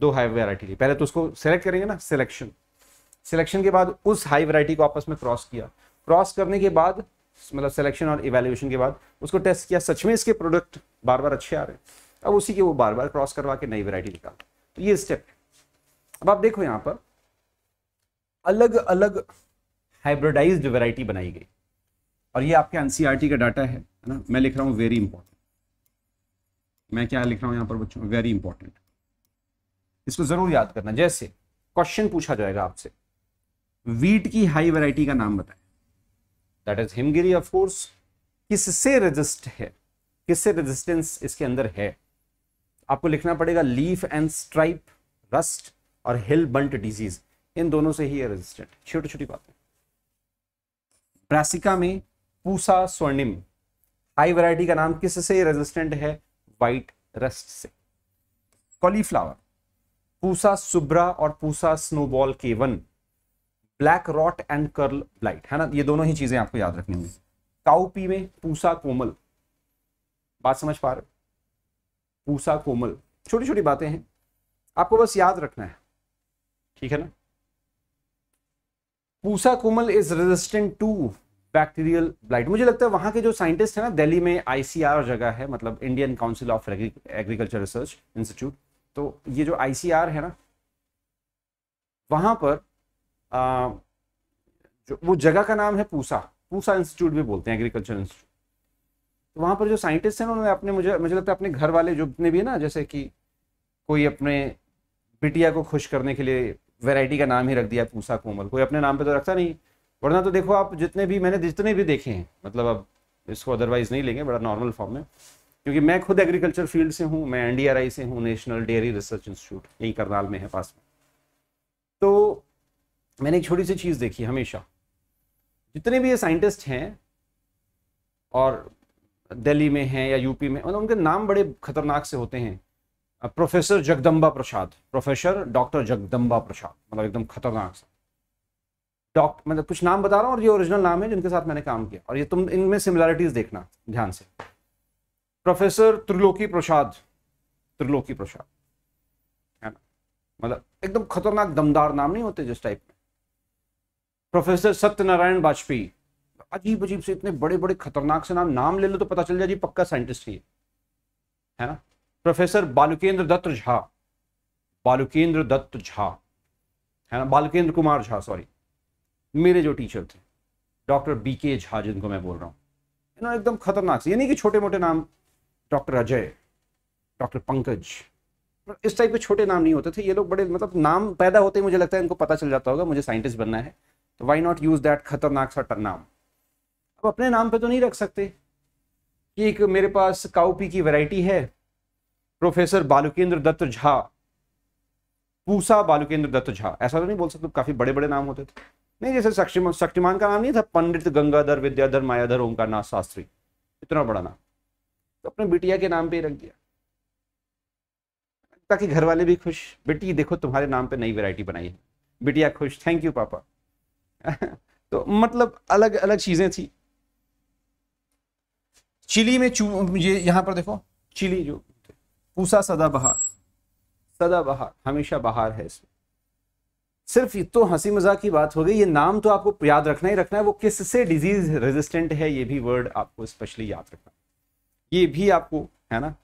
दो हाई वैरायटी ली पहले तो उसको सेलेक्ट करेंगे ना सिलेक्शन सिलेक्शन के बाद उस हाई वैरायटी को आपस में क्रॉस किया क्रॉस करने के बाद मतलब सिलेक्शन और इवेल्युएशन के बाद उसको टेस्ट किया सच में इसके प्रोडक्ट बार बार अच्छे आ रहे हैं अब उसी के वो बार बार क्रॉस करवा के नई वेराइटी निकाल तो ये स्टेप अब आप देखो यहाँ पर अलग अलग हाइब्रिडाइज्ड वेराइटी बनाई गई और ये आपके एनसीईआरटी e का डाटा है ना मैं लिख रहा हूँ वेरी इंपॉर्टेंट मैं क्या लिख रहा हूँ यहाँ पर बच्चों वेरी इंपॉर्टेंट इसको जरूर याद करना जैसे क्वेश्चन पूछा जाएगा आपसे वीट की हाई वैरायटी का नाम बताएं that is Himgiri of course किससे रेजिस्ट है किससे रेजिस्टेंस इसके अंदर है आपको लिखना पड़ेगा लीफ एंड स्ट्राइप रस्ट और हिल बंट डिजीज इन दोनों से ही रेजिस्टेंट छोटी छोटी बातें ब्रासिका में पूसा स्वर्णिम हाई वैरायटी का नाम किससे रेजिस्टेंट है वाइट रस्ट से कॉलीफ्लावर पूसा सुब्रा और Pusa snowball K one black rot and curl blight है ना ये दोनों ही चीजें आपको याद रखनी होंगी काउपी में पूसा कोमल बात समझ पा रहे पूसा कोमल छोटी छोटी बातें हैं आपको बस याद रखना है ठीक है ना Pusa Komal is resistant to bacterial blight मुझे लगता है वहां के जो साइंटिस्ट है ना दिल्ली में आईसीआर जगह है मतलब Indian council of agriculture research institute तो ये जो आई है ना वहाँ पर आ, जो वो जगह का नाम है पूसा पूसा इंस्टीट्यूट भी बोलते हैं एग्रीकल्चर इंस्टीट्यूट तो वहाँ पर जो साइंटिस्ट हैं उन्होंने अपने मुझे मुझे लगता है अपने घर वाले जो अपने भी ना जैसे कि कोई अपने बिटिया को खुश करने के लिए वैरायटी का नाम ही रख दिया पूसा कोमल कोई अपने नाम पे तो रखता नहीं वरना तो देखो आप जितने भी मैंने जितने भी देखे हैं मतलब अब इसको अदरवाइज नहीं लेंगे बड़ा नॉर्मल फॉर्म में क्योंकि मैं खुद एग्रीकल्चर फील्ड से हूँ मैं एनडीआरआई से हूँ नेशनल डेयरी रिसर्च इंस्टीट्यूट यही करनाल में है पास में तो मैंने एक छोटी सी चीज़ देखी हमेशा जितने भी ये साइंटिस्ट हैं और दिल्ली में हैं या यूपी में मतलब उनके नाम बड़े खतरनाक से होते हैं professor Jagdamba Prasad professor doctor Jagdamba Prasad मतलब एकदम खतरनाक सा डॉक्टर मतलब कुछ नाम बता रहा हूँ और ये ओरिजिनल नाम है जिनके साथ मैंने काम किया और ये तुम इनमें सिमिलैरिटीज़ देखना ध्यान से प्रोफेसर त्रिलोकी प्रसाद त्रिलोकी प्रसाद है ना मतलब एकदम खतरनाक दमदार नाम नहीं होते जिस टाइप में प्रोफेसर सत्यनारायण वाजपेयी अजीब अजीब से इतने बड़े बड़े खतरनाक से नाम नाम ले लो तो पता चल जाए जी पक्का साइंटिस्ट ही है है ना प्रोफेसर बालुकेंद्र दत्त झा बालुकेंद्र दत्त झा है ना बालकेंद्र कुमार झा सॉरी मेरे जो टीचर थे डॉक्टर बी के झा जिनको मैं बोल रहा हूँ इन्होंने एकदम खतरनाक से यानी कि छोटे मोटे नाम डॉक्टर अजय डॉक्टर पंकज इस टाइप के छोटे नाम नहीं होते थे ये लोग बड़े मतलब नाम पैदा होते ही मुझे लगता है इनको पता चल जाता होगा मुझे साइंटिस्ट बनना है तो वाई नॉट यूज़ दैट खतरनाक सा नाम अब अपने नाम पे तो नहीं रख सकते कि एक मेरे पास काउपी की वैरायटी है प्रोफेसर बालुकेंद्र दत्त झा पूसा बालुकेंद्र दत्त झा ऐसा तो नहीं बोल सकते काफ़ी बड़े बड़े नाम होते थे नहीं जैसे शक्तिमान शक्तिमान का नाम नहीं था पंडित गंगाधर विद्याधर मायाधर ओंकार नाथ शास्त्री इतना बड़ा नाम तो अपने बिटिया के नाम पे ही रख दिया ताकि घर वाले भी खुश बेटी देखो तुम्हारे नाम पे नई वैरायटी बनाई है बिटिया खुश थैंक यू पापा तो मतलब अलग अलग चीजें थी चिली में चू ये यहाँ पर देखो चिली जो पूसा सदा बहार हमेशा बहार है इसमें सिर्फ ये तो हंसी मजाक की बात हो गई ये नाम तो आपको याद रखना ही रखना है वो किससे डिजीज रेजिस्टेंट है ये भी वर्ड आपको स्पेशली याद रखना ये भी आपको है ना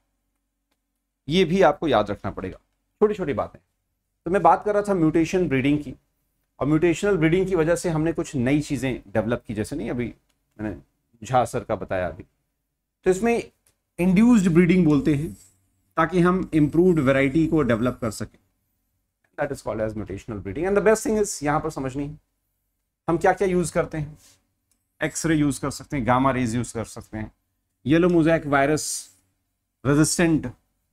ये भी आपको याद रखना पड़ेगा छोटी छोटी बातें तो मैं बात कर रहा था म्यूटेशन ब्रीडिंग की और म्यूटेशनल ब्रीडिंग की वजह से हमने कुछ नई चीज़ें डेवलप की जैसे नहीं अभी मैंने झा सर का बताया अभी तो इसमें इंड्यूस्ड ब्रीडिंग बोलते हैं ताकि हम इम्प्रूव्ड वेराइटी को डेवलप कर सकें that is called as mutational breeding and the best thing is यहाँ पर समझनी है हम क्या क्या यूज़ करते हैं एक्सरे यूज़ कर सकते हैं गामा रेज यूज़ कर सकते हैं येलो मोजैक वायरस रेजिस्टेंट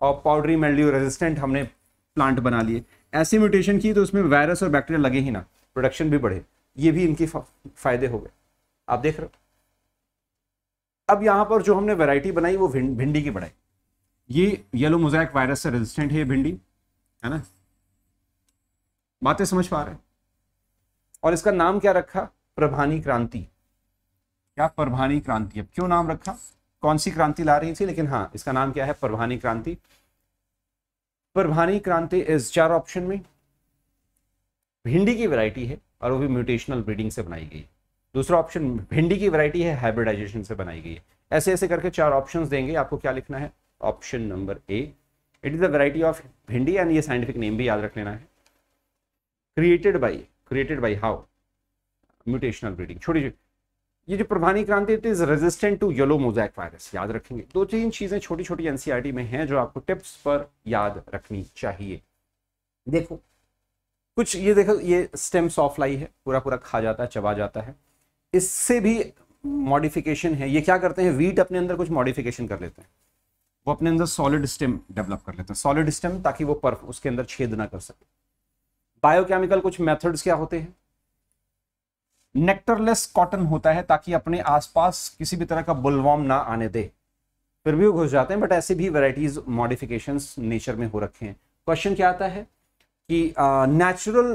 और पाउडरी मेल्ड्यू रेजिस्टेंट हमने प्लांट बना लिए ऐसी म्यूटेशन की तो उसमें वायरस और बैक्टीरिया लगे ही ना प्रोडक्शन भी बढ़े ये भी इनके फायदे हो गए आप देख रहे हो अब यहाँ पर जो हमने वैरायटी बनाई वो भिंडी की बनाई ये येलो मोजैक वायरस से रेजिस्टेंट है ये भिंडी है ना बातें समझ पा रहे और इसका नाम क्या रखा प्रभानी क्रांति क्या प्रभानी क्रांति अब क्यों नाम रखा कौन सी क्रांति ला रही थी लेकिन हाँ इसका नाम क्या है प्रभानी क्रांति प्रभानी क्रांति इस चार ऑप्शन में भिंडी की वैरायटी है और वो भी म्यूटेशनल ब्रीडिंग से बनाई गई दूसरा ऑप्शन भिंडी की वैरायटी है हाइब्रिडाइजेशन से बनाई गई है ऐसे ऐसे करके चार ऑप्शंस देंगे आपको क्या लिखना है option number A it is the variety of भिंडी एंड ये साइंटिफिक नेम भी याद रख लेना है created by created by how mutational breeding छोटी छोटी ये जो Parbhani Kranti it is resistant to yellow mosaic virus याद रखेंगे दो तीन चीजें छोटी छोटी एनसीआरटी में हैं जो आपको टिप्स पर याद रखनी चाहिए देखो कुछ ये देखो ये स्टेम सॉफ्ट लाई है पूरा पूरा खा जाता है चबा जाता है इससे भी मॉडिफिकेशन है ये क्या करते हैं वीट अपने अंदर कुछ मॉडिफिकेशन कर लेते हैं वो अपने अंदर सॉलिड स्टेम डेवलप कर लेते हैं सॉलिड स्टेम ताकि वो पर उसके अंदर छेद ना कर सके बायोकेमिकल कुछ मेथड्स क्या होते हैं नेक्टरलेस कॉटन होता है ताकि अपने आसपास किसी भी तरह का बुलवाम ना आने दे फिर भी वो घुस जाते हैं बट ऐसे भी वेराइटीज मॉडिफिकेशन नेचर में हो रखे हैं क्वेश्चन क्या आता है कि natural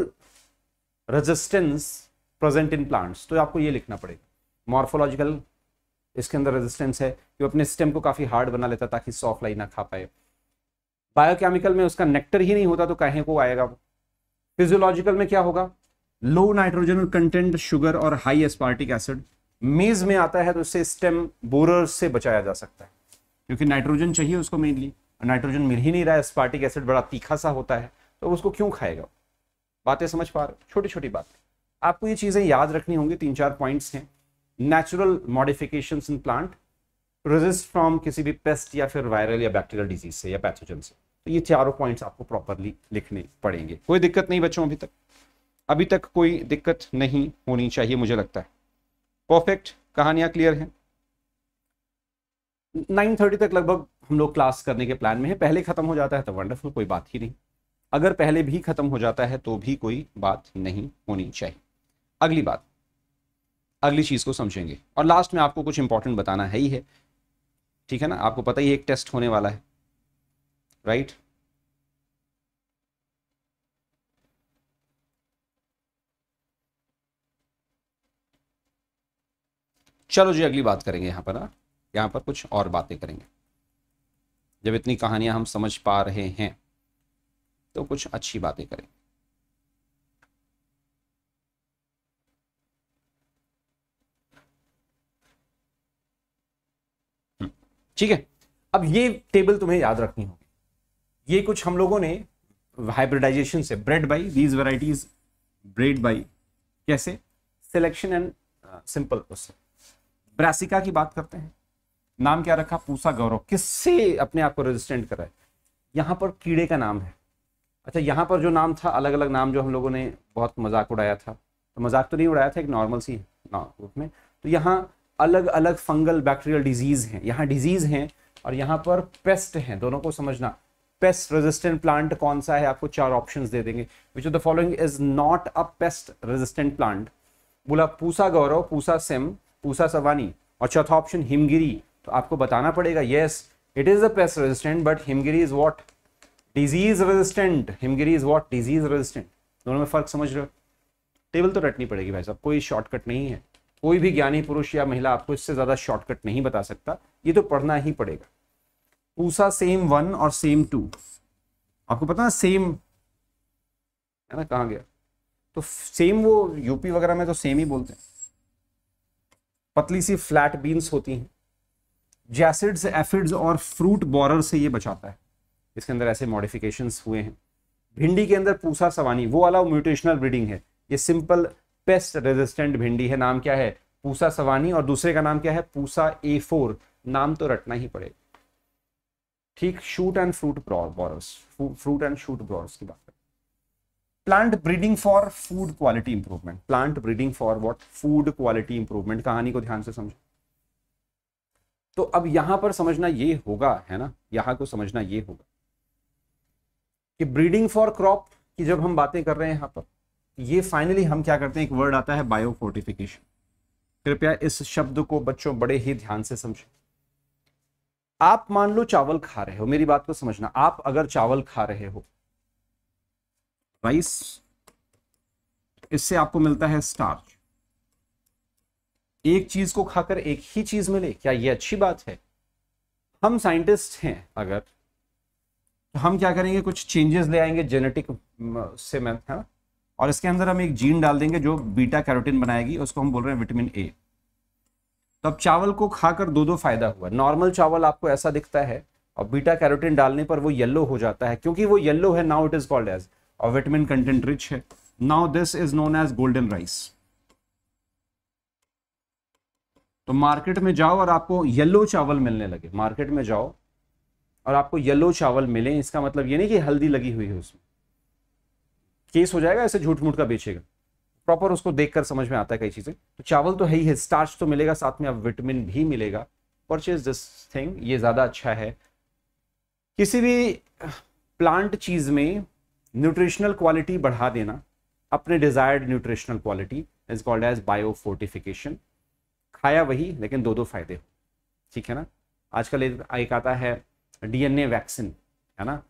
resistance present in plants तो आपको ये लिखना पड़ेगा मॉर्फोलॉजिकल इसके अंदर रेजिस्टेंस है कि अपने स्टेम को काफ़ी हार्ड बना लेता ताकि सॉफ्ट लाई ना खा पाए बायोकेमिकल में उसका नेक्टर ही नहीं होता तो कहें को आएगा फिजियोलॉजिकल में क्या होगा लो नाइट्रोजन कंटेंट शुगर और हाई एस्पार्टिक एसिड मेज में आता है तो इससे स्टेम बोरर से बचाया जा सकता है क्योंकि नाइट्रोजन चाहिए उसको मेनली नाइट्रोजन मिल ही नहीं रहा है स्पार्टिक एसिड बड़ा तीखा सा होता है तो उसको क्यों खाएगा बातें समझ पा रहे छोटी छोटी बात आपको ये चीज़ें याद रखनी होंगी तीन चार पॉइंट्स हैं natural modification in plant resist from किसी भी पेस्ट या फिर वायरल या बैक्टीरियल डिजीज से या पैथोजन से तो ये चारों पॉइंट्स आपको प्रॉपरली लिखने पड़ेंगे कोई दिक्कत नहीं बच्चों अभी तक अभी तक कोई दिक्कत नहीं होनी चाहिए मुझे लगता है परफेक्ट कहानियां क्लियर हैं 9:30 तक लगभग हम लोग क्लास करने के प्लान में है पहले ख़त्म हो जाता है तो वंडरफुल कोई बात ही नहीं अगर पहले भी ख़त्म हो जाता है तो भी कोई बात नहीं होनी चाहिए अगली बात अगली चीज़ को समझेंगे और लास्ट में आपको कुछ इंपॉर्टेंट बताना है ही है ठीक है ना आपको पता ही एक टेस्ट होने वाला है राइट right? चलो जी अगली बात करेंगे यहाँ पर ना हाँ। यहाँ पर कुछ और बातें करेंगे जब इतनी कहानियां हम समझ पा रहे हैं तो कुछ अच्छी बातें करेंगे हम्म, ठीक है अब ये टेबल तुम्हें याद रखनी होगी ये कुछ हम लोगों ने हाइब्रिडाइजेशन से bred by these varieties bred by कैसे सिलेक्शन एंड सिंपल उससे ब्रासिका की बात करते हैं नाम क्या रखा पूसा गौरव किससे अपने आप को रेजिस्टेंट कराए यहाँ पर कीड़े का नाम है अच्छा यहाँ पर जो नाम था अलग अलग नाम जो हम लोगों ने बहुत मजाक उड़ाया था तो मजाक तो नहीं उड़ाया था एक नॉर्मल सी रूप में तो यहाँ अलग अलग फंगल बैक्टीरियल डिजीज़ हैं यहाँ डिजीज़ हैं और यहाँ पर पेस्ट हैं दोनों को समझना पेस्ट रेजिस्टेंट प्लांट कौन सा है आपको चार ऑप्शन दे देंगे which of the following is not a pest resistant plant बोला पूसा गौरव पूसा सिम पूसा सवानी और चौथा ऑप्शन हिमगिरी तो आपको बताना पड़ेगा yes it is the pest resistant but Himgiri is what disease resistant Himgiri is what disease resistant दोनों में फर्क समझ रहे हो टेबल तो रटनी पड़ेगी भाई साहब कोई शॉर्टकट नहीं है कोई भी ज्ञानी पुरुष या महिला आपको इससे ज्यादा शॉर्टकट नहीं बता सकता ये तो पढ़ना ही पड़ेगा पूसा सेम वन और सेम टू आपको पता ना सेम है ना कहा गया तो सेम वो यूपी वगैरह में तो सेम ही बोलते हैं पतली सी फ्लैट बीन्स होती हैं जैसिड्स एफिड्स और फ्रूट बॉरर से ये बचाता है इसके अंदर ऐसे मॉडिफिकेशन हुए हैं भिंडी के अंदर पूसा सवानी वो वाला म्यूटेशनल ब्रीडिंग है ये सिंपल पेस्ट रेजिस्टेंट भिंडी है नाम क्या है पूसा सवानी और दूसरे का नाम क्या है पूसा ए फोर नाम तो रटना ही पड़ेगा ठीक shoot and fruit borers fruit and shoot borers की बात plant breeding for food quality improvement plant breeding for what food quality improvement कहानी को ध्यान से समझो तो अब यहां पर समझना ये होगा है ना यहां को समझना ये होगा कि ब्रीडिंग फॉर क्रॉप की जब हम बातें कर रहे हैं यहां पर ये फाइनली हम क्या करते हैं एक वर्ड आता है बायोफोर्टिफिकेशन कृपया इस शब्द को बच्चों बड़े ही ध्यान से समझें आप मान लो चावल खा रहे हो मेरी बात को समझना आप अगर चावल खा रहे हो राइस इससे आपको मिलता है स्टार्च एक चीज को खाकर एक ही चीज मिले क्या ये अच्छी बात है हम साइंटिस्ट हैं अगर तो हम क्या करेंगे कुछ चेंजेस ले आएंगे जेनेटिक से मैं हाँ? और इसके अंदर हम एक जीन डाल देंगे जो बीटा कैरोटीन बनाएगी उसको हम बोल रहे हैं विटामिन ए तो अब चावल को खाकर दो दो फायदा हुआ नॉर्मल चावल आपको ऐसा दिखता है और बीटा कैरोटीन डालने पर वो येलो हो जाता है क्योंकि वो येलो है now it is called as और विटामिन कंटेंट रिच है now this is known as golden rice तो मार्केट में जाओ और आपको येलो चावल मिलने लगे मार्केट में जाओ और आपको येलो चावल मिले इसका मतलब ये नहीं कि हल्दी लगी हुई है उसमें केस हो जाएगा ऐसे झूठ मूठ का बेचेगा प्रॉपर उसको देखकर समझ में आता है कई चीजें तो चावल तो है ही है स्टार्च तो मिलेगा साथ में आप विटामिन भी मिलेगा परचेज दिस थिंग ये ज्यादा अच्छा है किसी भी प्लांट चीज में न्यूट्रिशनल क्वालिटी बढ़ा देना अपने desired nutritional quality is called as biofortification खाया वही लेकिन दो दो फायदे हो ठीक है ना आजकल एक आता है डीएनए वैक्सीन है ना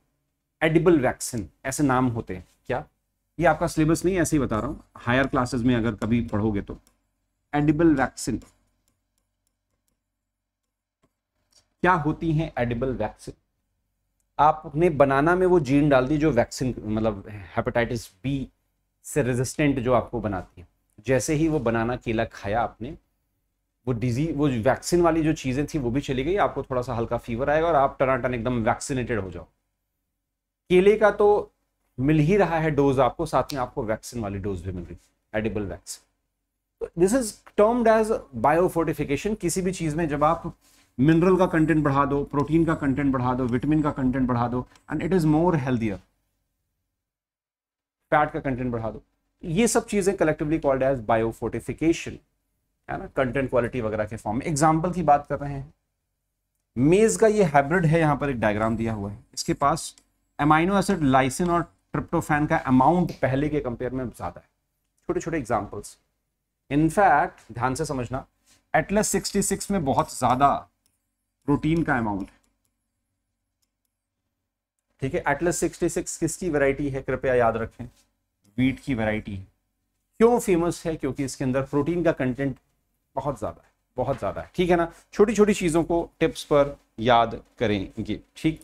एडिबल वैक्सीन ऐसे नाम होते हैं क्या ये आपका सिलेबस नहीं ऐसे ही बता रहा हूँ हायर क्लासेस में अगर कभी पढ़ोगे तो एडिबल वैक्सीन क्या होती है एडिबल वैक्सीन आपने बनाना में वो जीन डाल दी जो वैक्सीन मतलब हेपेटाइटिस बी से रेजिस्टेंट जो आपको बनाती है जैसे ही वो बनाना केला खाया आपने वो डिजीज वो वैक्सीन वाली जो चीज़ें थी वो भी चली गई आपको थोड़ा सा हल्का फीवर आएगा और आप टनाटन एकदम वैक्सीनेटेड हो जाओ केले का तो मिल ही रहा है डोज आपको साथ में आपको वैक्सीन वाली डोज भी मिल रही है edible vaccine this is termed as biofortification किसी भी चीज़ में जब आप मिनरल का कंटेंट बढ़ा दो प्रोटीन का कंटेंट बढ़ा दो विटामिन का कंटेंट बढ़ा दो and it is more healthier fat का कंटेंट बढ़ा दो ये सब चीजें कलेक्टिवली कॉल्ड एज बायोफोर्टिफिकेशन है ना कंटेंट क्वालिटी वगैरह के फॉर्म में एग्जाम्पल की बात कर रहे हैं मेज का ये हाइब्रिड है यहाँ पर एक डायग्राम दिया हुआ है इसके पास एमाइनो एसिड लाइसिन और ट्रिप्टोफैन का अमाउंट पहले के कंपेयर में ज्यादा है छोटे छोटे एग्जाम्पल्स इनफैक्ट ध्यान से समझना एटलस 66 में बहुत ज्यादा प्रोटीन का अमाउंट है ठीक है एटलस 66 किसकी वैरायटी है कृपया याद रखें वीट की वैरायटी है क्यों फेमस है क्योंकि इसके अंदर प्रोटीन का कंटेंट बहुत ज़्यादा है बहुत ज़्यादा है ठीक है ना छोटी छोटी चीज़ों को टिप्स पर याद करेंगे ठीक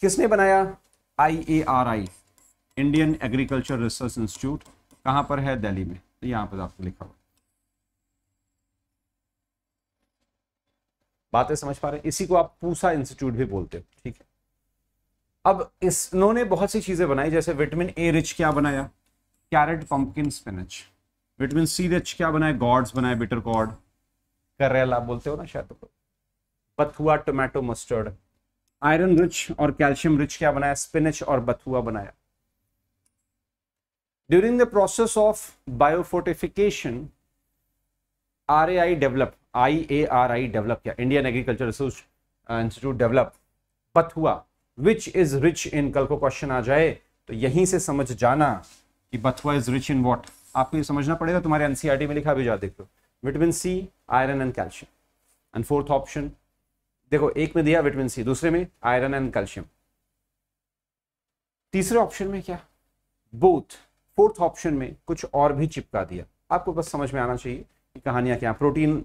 किसने बनाया I A R I Indian agriculture research institute कहां पर है दिल्ली में तो यहाँ पर आपको लिखा हुआ बातें समझ पा रहे हैं इसी को आप पूसा इंस्टीट्यूट भी बोलते हो ठीक है अब इस इन्होंने बहुत सी चीज़ें बनाई जैसे विटामिन ए रिच क्या बनाया carrot pumpkin spinach vitamin C rich क्या बनाया गॉड्स बनाए बिटर गॉड करेला बोलते हो ना शायद तो। बथुआ टोमेटो मस्टर्ड आयरन रिच और कैल्शियम रिच क्या बनाया स्पिनच और बथुआ बनाया during the process of biofortification R A I develop I A R I develop किया Indian agriculture resource institute develop पथ हुआ विच इज रिच इन कल को क्वेश्चन आ जाए तो यहीं से समझ जाना कि बथुआ इज रिच इन वॉट आपको ये समझना पड़ेगा तुम्हारे एनसीआरटी e में लिखा भी जा देखो vitamin C iron and calcium and fourth option देखो एक में दिया विटामिन सी दूसरे में आयरन एंड कैल्शियम तीसरे ऑप्शन में क्या बोथ फोर्थ ऑप्शन में कुछ और भी चिपका दिया आपको बस समझ में आना चाहिए कहानियाँ क्या प्रोटीन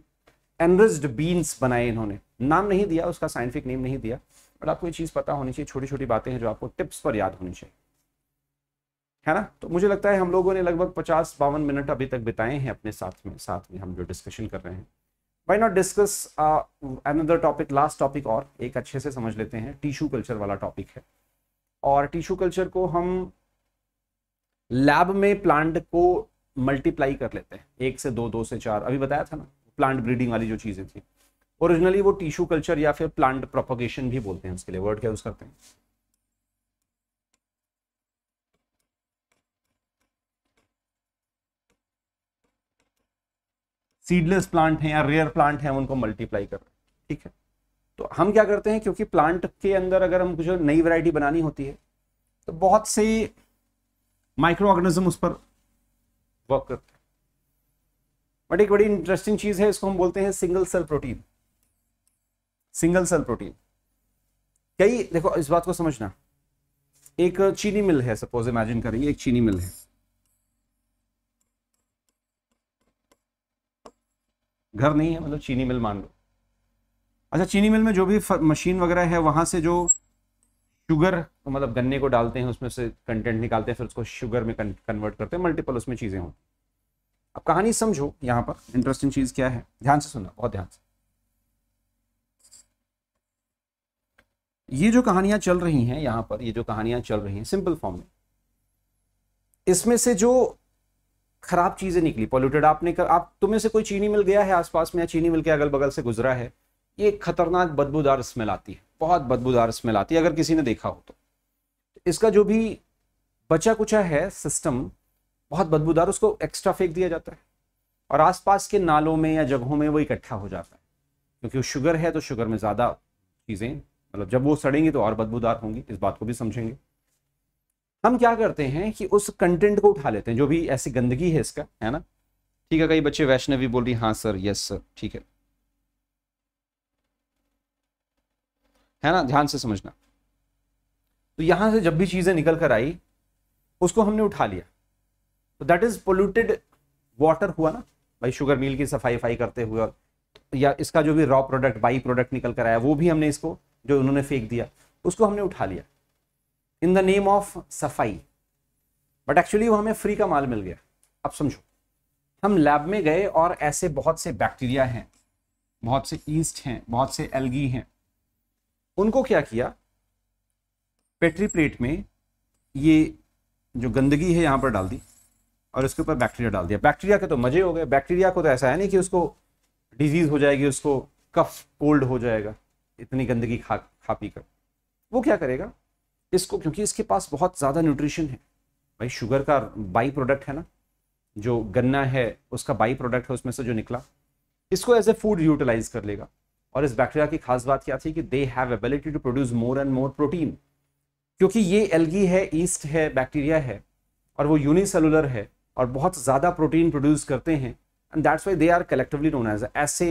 एनरिस्ड बीन्स बनाए इन्होंने नाम नहीं दिया उसका साइंटिफिक नेम नहीं दिया बट आपको ये चीज़ पता होनी चाहिए छोटी छोटी बातें हैं जो आपको टिप्स पर याद होनी चाहिए है ना तो मुझे लगता है हम लोगों ने लगभग पचास बावन मिनट अभी तक बिताए हैं अपने साथ में साथ में हम जो डिस्कशन कर रहे हैं why not discuss another topic last topic और एक अच्छे से समझ लेते हैं टिश्यू कल्चर वाला टॉपिक है और टिश्यू कल्चर को हम लैब में प्लांट को मल्टीप्लाई कर लेते हैं एक से दो दो से चार अभी बताया था ना प्लांट ब्रीडिंग वाली जो चीज़ें थी ओरिजिनली वो टिश्यू कल्चर या फिर प्लांट प्रोपोगेशन भी बोलते हैं उसके लिए वर्ड क्या यूज़ करते हैं सीडलेस प्लांट हैं या रेयर प्लांट हैं उनको मल्टीप्लाई कर रहे हैं ठीक है तो हम क्या करते हैं क्योंकि प्लांट के अंदर अगर हम कुछ नई वैरायटी बनानी होती है तो बहुत से माइक्रो ऑर्गेनिज्म उस पर वर्क करता है बट एक बड़ी इंटरेस्टिंग चीज है इसको हम बोलते हैं single cell protein single cell protein कई देखो इस बात को समझना एक चीनी मिल है सपोज इमेजिन करेंगे एक चीनी मिल है घर नहीं है मतलब चीनी मिल मान लो अच्छा चीनी मिल में जो भी मशीन वगैरह है वहां से जो शुगर तो मतलब गन्ने को डालते हैं उसमें से कंटेंट निकालते हैं फिर उसको शुगर में कन्वर्ट करते हैं मल्टीपल उसमें चीज़ें होती अब कहानी समझो यहाँ पर इंटरेस्टिंग चीज़ क्या है ध्यान से सुनना बहुत ध्यान से ये जो कहानियां चल रही हैं यहाँ पर ये जो कहानियां चल रही हैं सिंपल फॉर्म में इसमें से जो खराब चीज़ें निकली पॉल्यूटेड आपने कर आप तुम्हें से कोई चीनी मिल गया है आसपास में या चीनी मिल के अगल बगल से गुजरा है ये खतरनाक बदबूदार स्मेल आती है बहुत बदबूदार स्मेल आती है अगर किसी ने देखा हो तो इसका जो भी बचा कुचा है सिस्टम बहुत बदबूदार उसको एक्स्ट्रा फेंक दिया जाता है और आसपास के नालों में या जगहों में वो इकट्ठा हो जाता है क्योंकि वो शुगर है तो शुगर में ज़्यादा चीज़ें मतलब जब वो सड़ेंगी तो और बदबूदार होंगी इस बात को भी समझेंगे हम क्या करते हैं कि उस कंटेंट को उठा लेते हैं जो भी ऐसी गंदगी है इसका है ना ठीक है कई बच्चे वैष्णवी बोल रही हाँ सर यस सर ठीक है है ना ध्यान से समझना तो यहां से जब भी चीजें निकल कर आई उसको हमने उठा लिया तो दैट इज पोल्यूटेड वाटर हुआ ना भाई शुगर मिल की सफाई वफाई करते हुए या इसका जो भी रॉ प्रोडक्ट बाई प्रोडक्ट निकल कर आया वो भी हमने इसको जो उन्होंने फेंक दिया उसको हमने उठा लिया इन द नेम ऑफ सफाई बट एक्चुअली वो हमें फ्री का माल मिल गया अब समझो हम लैब में गए और ऐसे बहुत से बैक्टीरिया हैं बहुत से ईस्ट हैं बहुत से एल्गी हैं उनको क्या किया पेट्री प्लेट में ये जो गंदगी है यहां पर डाल दी और इसके ऊपर बैक्टीरिया डाल दिया बैक्टीरिया के तो मजे हो गए बैक्टीरिया को तो ऐसा है नहीं कि उसको डिजीज हो जाएगी उसको कफ कोल्ड हो जाएगा इतनी गंदगी खा खा पी कर वो क्या करेगा इसको क्योंकि इसके पास बहुत ज़्यादा न्यूट्रिशन है भाई शुगर का बाई प्रोडक्ट है ना जो गन्ना है उसका बाई प्रोडक्ट है उसमें से जो निकला इसको एज ए फूड यूटिलाइज कर लेगा और इस बैक्टीरिया की खास बात क्या थी कि they have ability to produce more and more protein क्योंकि ये एलगी है ईस्ट है बैक्टीरिया है और वो यूनिसेलुलर है और बहुत ज़्यादा प्रोटीन प्रोड्यूस करते हैं and that's why they are collectively known as ऐसे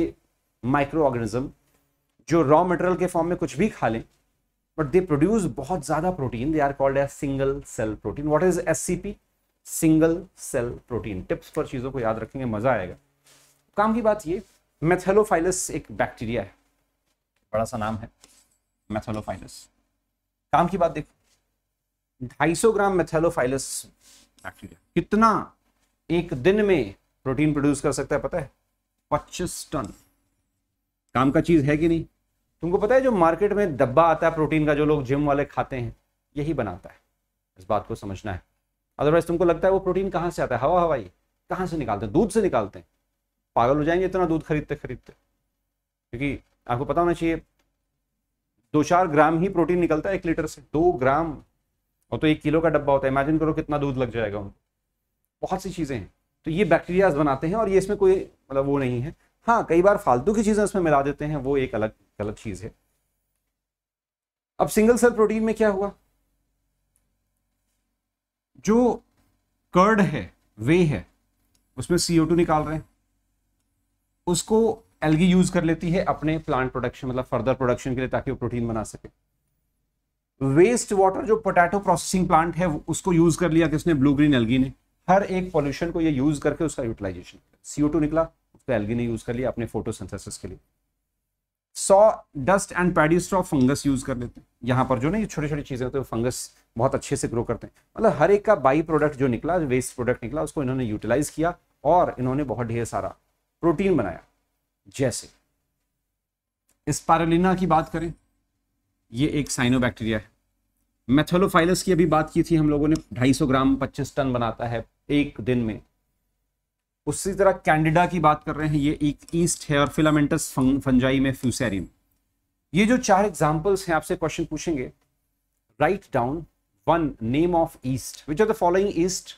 माइक्रो ऑर्गेनिज्म जो रॉ मटेरियल के फॉर्म में कुछ भी खा लें बट दे प्रोड्यूस बहुत ज़्यादा protein they are called as single cell protein what is as single cell protein tips पर चीज़ों को याद रखेंगे मज़ा आएगा काम की बात ये मेथेलोफाइलस एक बैक्टीरिया है बड़ा सा नाम है मेथेलोफाइलस काम की बात देखो 250 ग्राम मेथेलोफाइलस बैक्टीरिया कितना एक दिन में प्रोटीन प्रोड्यूस कर सकता है पता है पच्चीस टन काम का चीज है कि नहीं तुमको पता है जो मार्केट में डब्बा आता है प्रोटीन का जो लोग जिम वाले खाते हैं यही बनाता है इस बात को समझना है अदरवाइज तुमको लगता है वो प्रोटीन कहाँ से आता है हवा हवाई कहाँ से निकालते हैं दूध से निकालते हैं पागल हो जाएंगे इतना दूध खरीदते खरीदते क्योंकि आपको पता होना चाहिए दो चार ग्राम ही प्रोटीन निकलता है एक लीटर से दो ग्राम और तो एक किलो का डब्बा होता है इमेजिन करो कितना दूध लग जाएगा उनको बहुत सी चीज़ें हैं तो ये बैक्टीरियाज बनाते हैं और ये इसमें कोई मतलब वो नहीं है हाँ कई बार फालतू की चीज़ें उसमें मिला देते हैं वो एक अलग गलत चीज़ है अब सिंगल सेल प्रोटीन में क्या हुआ जो कर्ड है वे है उसमें सीओ टू निकाल रहे हैं उसको एलगी यूज कर लेती है अपने प्लांट प्रोडक्शन मतलब फर्दर प्रोडक्शन के लिए ताकि वो प्रोटीन बना सके वेस्ट वाटर जो पोटैटो प्रोसेसिंग प्लांट है उसको यूज कर लिया किसने ब्लू ग्रीन एलगी ने हर एक पॉल्यूशन को ये यूज करके उसका यूटिलाइजेशन सीओ टू निकला उसको एलगी ने यूज कर लिया अपने फोटोसिंथेसिस के लिए sawdust and paddy straw fungus use कर लेते हैं यहाँ पर जो ना ये छोटे छोटे चीजें होती है फंगस बहुत अच्छे से ग्रो करते हैं मतलब हर एक का बाई प्रोडक्ट जो निकला वेस्ट प्रोडक्ट निकला उसको इन्होंने यूटिलाइज किया और इन्होंने बहुत ढेर सारा प्रोटीन बनाया जैसे स्पारलिना की बात करें ये एक साइनोबैक्टीरिया है मेथोलोफाइलस की अभी बात की थी हम लोगों ने 250 ग्राम 25 टन बनाता है एक दिन में उसी तरह कैंडिडा की बात कर रहे हैं ये एक ईस्ट है और फिलामेंटस फंजाई में फ्यूसेरियम ये जो चार एग्जाम्पल्स हैं आपसे क्वेश्चन पूछेंगे write down one name of yeast which are the following yeast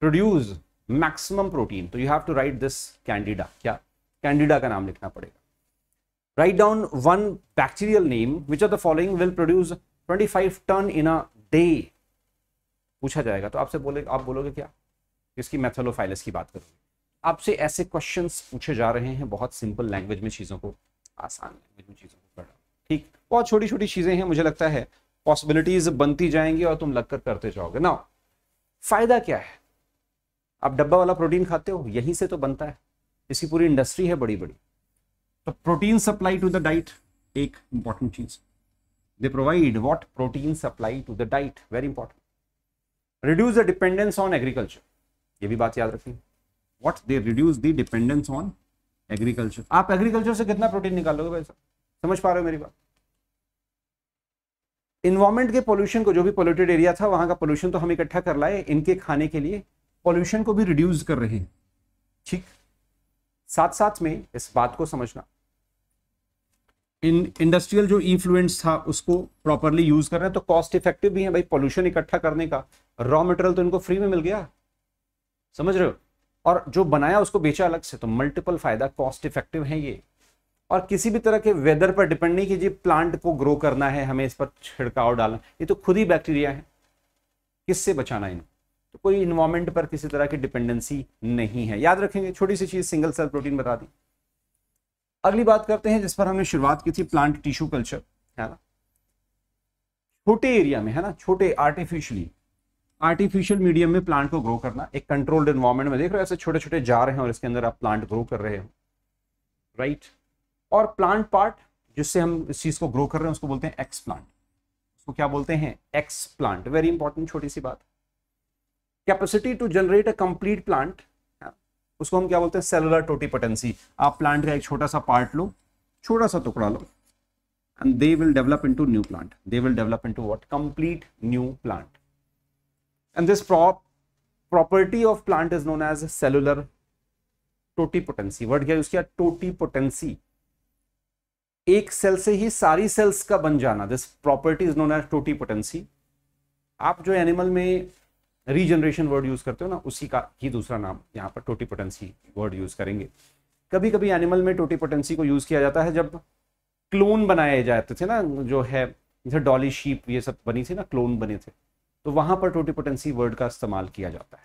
produce maximum protein तो you have to write this Candida क्या कैंडिडा का नाम लिखना पड़ेगा write down one bacterial name which are the following will produce 25 ton in a day पूछा जाएगा तो आपसे बोले आप बोलोगे क्या इसकी मैथलोफाइलस की बात करोगे आपसे ऐसे क्वेश्चन पूछे जा रहे हैं बहुत सिंपल लैंग्वेज में चीज़ों को आसान लैंग्वेज में चीज़ों को पढ़ा ठीक बहुत छोटी छोटी चीज़ें हैं मुझे लगता है पॉसिबिलिटीज बनती जाएंगी और तुम लगकर करते जाओगे ना फायदा क्या है आप डब्बा वाला प्रोटीन खाते हो यहीं से तो बनता है इसकी पूरी इंडस्ट्री है बड़ी बड़ी तो protein supply to the diet एक इंपॉर्टेंट चीज they provide what protein supply to the diet very important reduce the dependence on agriculture ये भी बात याद रखिए what they reduce the dependence on agriculture आप एग्रीकल्चर से कितना प्रोटीन निकालोगे भाई साहब समझ पा रहे हो मेरी बात इन्वायरमेंट के पोल्यूशन को जो भी पोल्यूटेड एरिया था वहां का पोल्यूशन तो हम इकट्ठा कर लाए इनके खाने के लिए पॉल्यूशन को भी रिड्यूस कर रहे हैं ठीक साथ साथ में इस बात को समझना इन इंडस्ट्रियल जो इन्फ्लुएंस था उसको प्रॉपरली यूज कर रहे हैं तो कॉस्ट इफेक्टिव भी है भाई पॉल्यूशन इकट्ठा करने का रॉ मटेरियल तो इनको फ्री में मिल गया समझ रहे हो और जो बनाया उसको बेचा अलग से तो मल्टीपल फायदा कॉस्ट इफेक्टिव है ये और किसी भी तरह के वेदर पर डिपेंड नहीं कीजिए प्लांट को ग्रो करना है हमें इस पर छिड़काव डालना ये तो खुद ही बैक्टीरिया है किससे बचाना इनको कोई इन्वायरमेंट पर किसी तरह की डिपेंडेंसी नहीं है याद रखेंगे छोटी सी चीज सिंगल सेल प्रोटीन बता दी अगली बात करते हैं जिस पर हमने शुरुआत की थी प्लांट टिश्यू कल्चर है ना छोटे एरिया में है ना छोटे आर्टिफिशियली आर्टिफिशियल मीडियम में प्लांट को ग्रो करना एक कंट्रोल्ड इन्वायरमेंट में देख रहे हो ऐसे छोटे छोटे रहे हैं और इसके अंदर आप प्लांट ग्रो कर रहे हो राइट right? और प्लांट पार्ट जिससे हम इस चीज को ग्रो कर रहे हैं उसको बोलते हैं एक्स प्लांट उसको क्या बोलते हैं एक्स प्लांट वेरी इंपॉर्टेंट छोटी सी बात है capacity to generate a complete plant उसको हम क्या बोलते हैं सेलुलर टोटीपटेंसी आप प्लांट का एक छोटा सा पार्ट लो छोटा सा टुकड़ा लो and they will develop into new plant they will develop into what complete new plant and this property of plant is known as cellular totipotency word क्या उसकी किया टोटीपोटेंसी एक सेल से ही सारी सेल्स का बन जाना this property is known as totipotency आप जो एनिमल में रीजनरेशन वर्ड यूज करते हो ना उसी का ही दूसरा नाम यहाँ पर टोटीपोटेंसी वर्ड यूज करेंगे कभी कभी एनिमल में टोटीपोटेंसी को यूज किया जाता है जब क्लोन बनाए जाते थे ना जो है जैसे डॉली शीप ये सब बनी थी ना क्लोन बने थे तो वहां पर टोटीपोटेंसी वर्ड का इस्तेमाल किया जाता है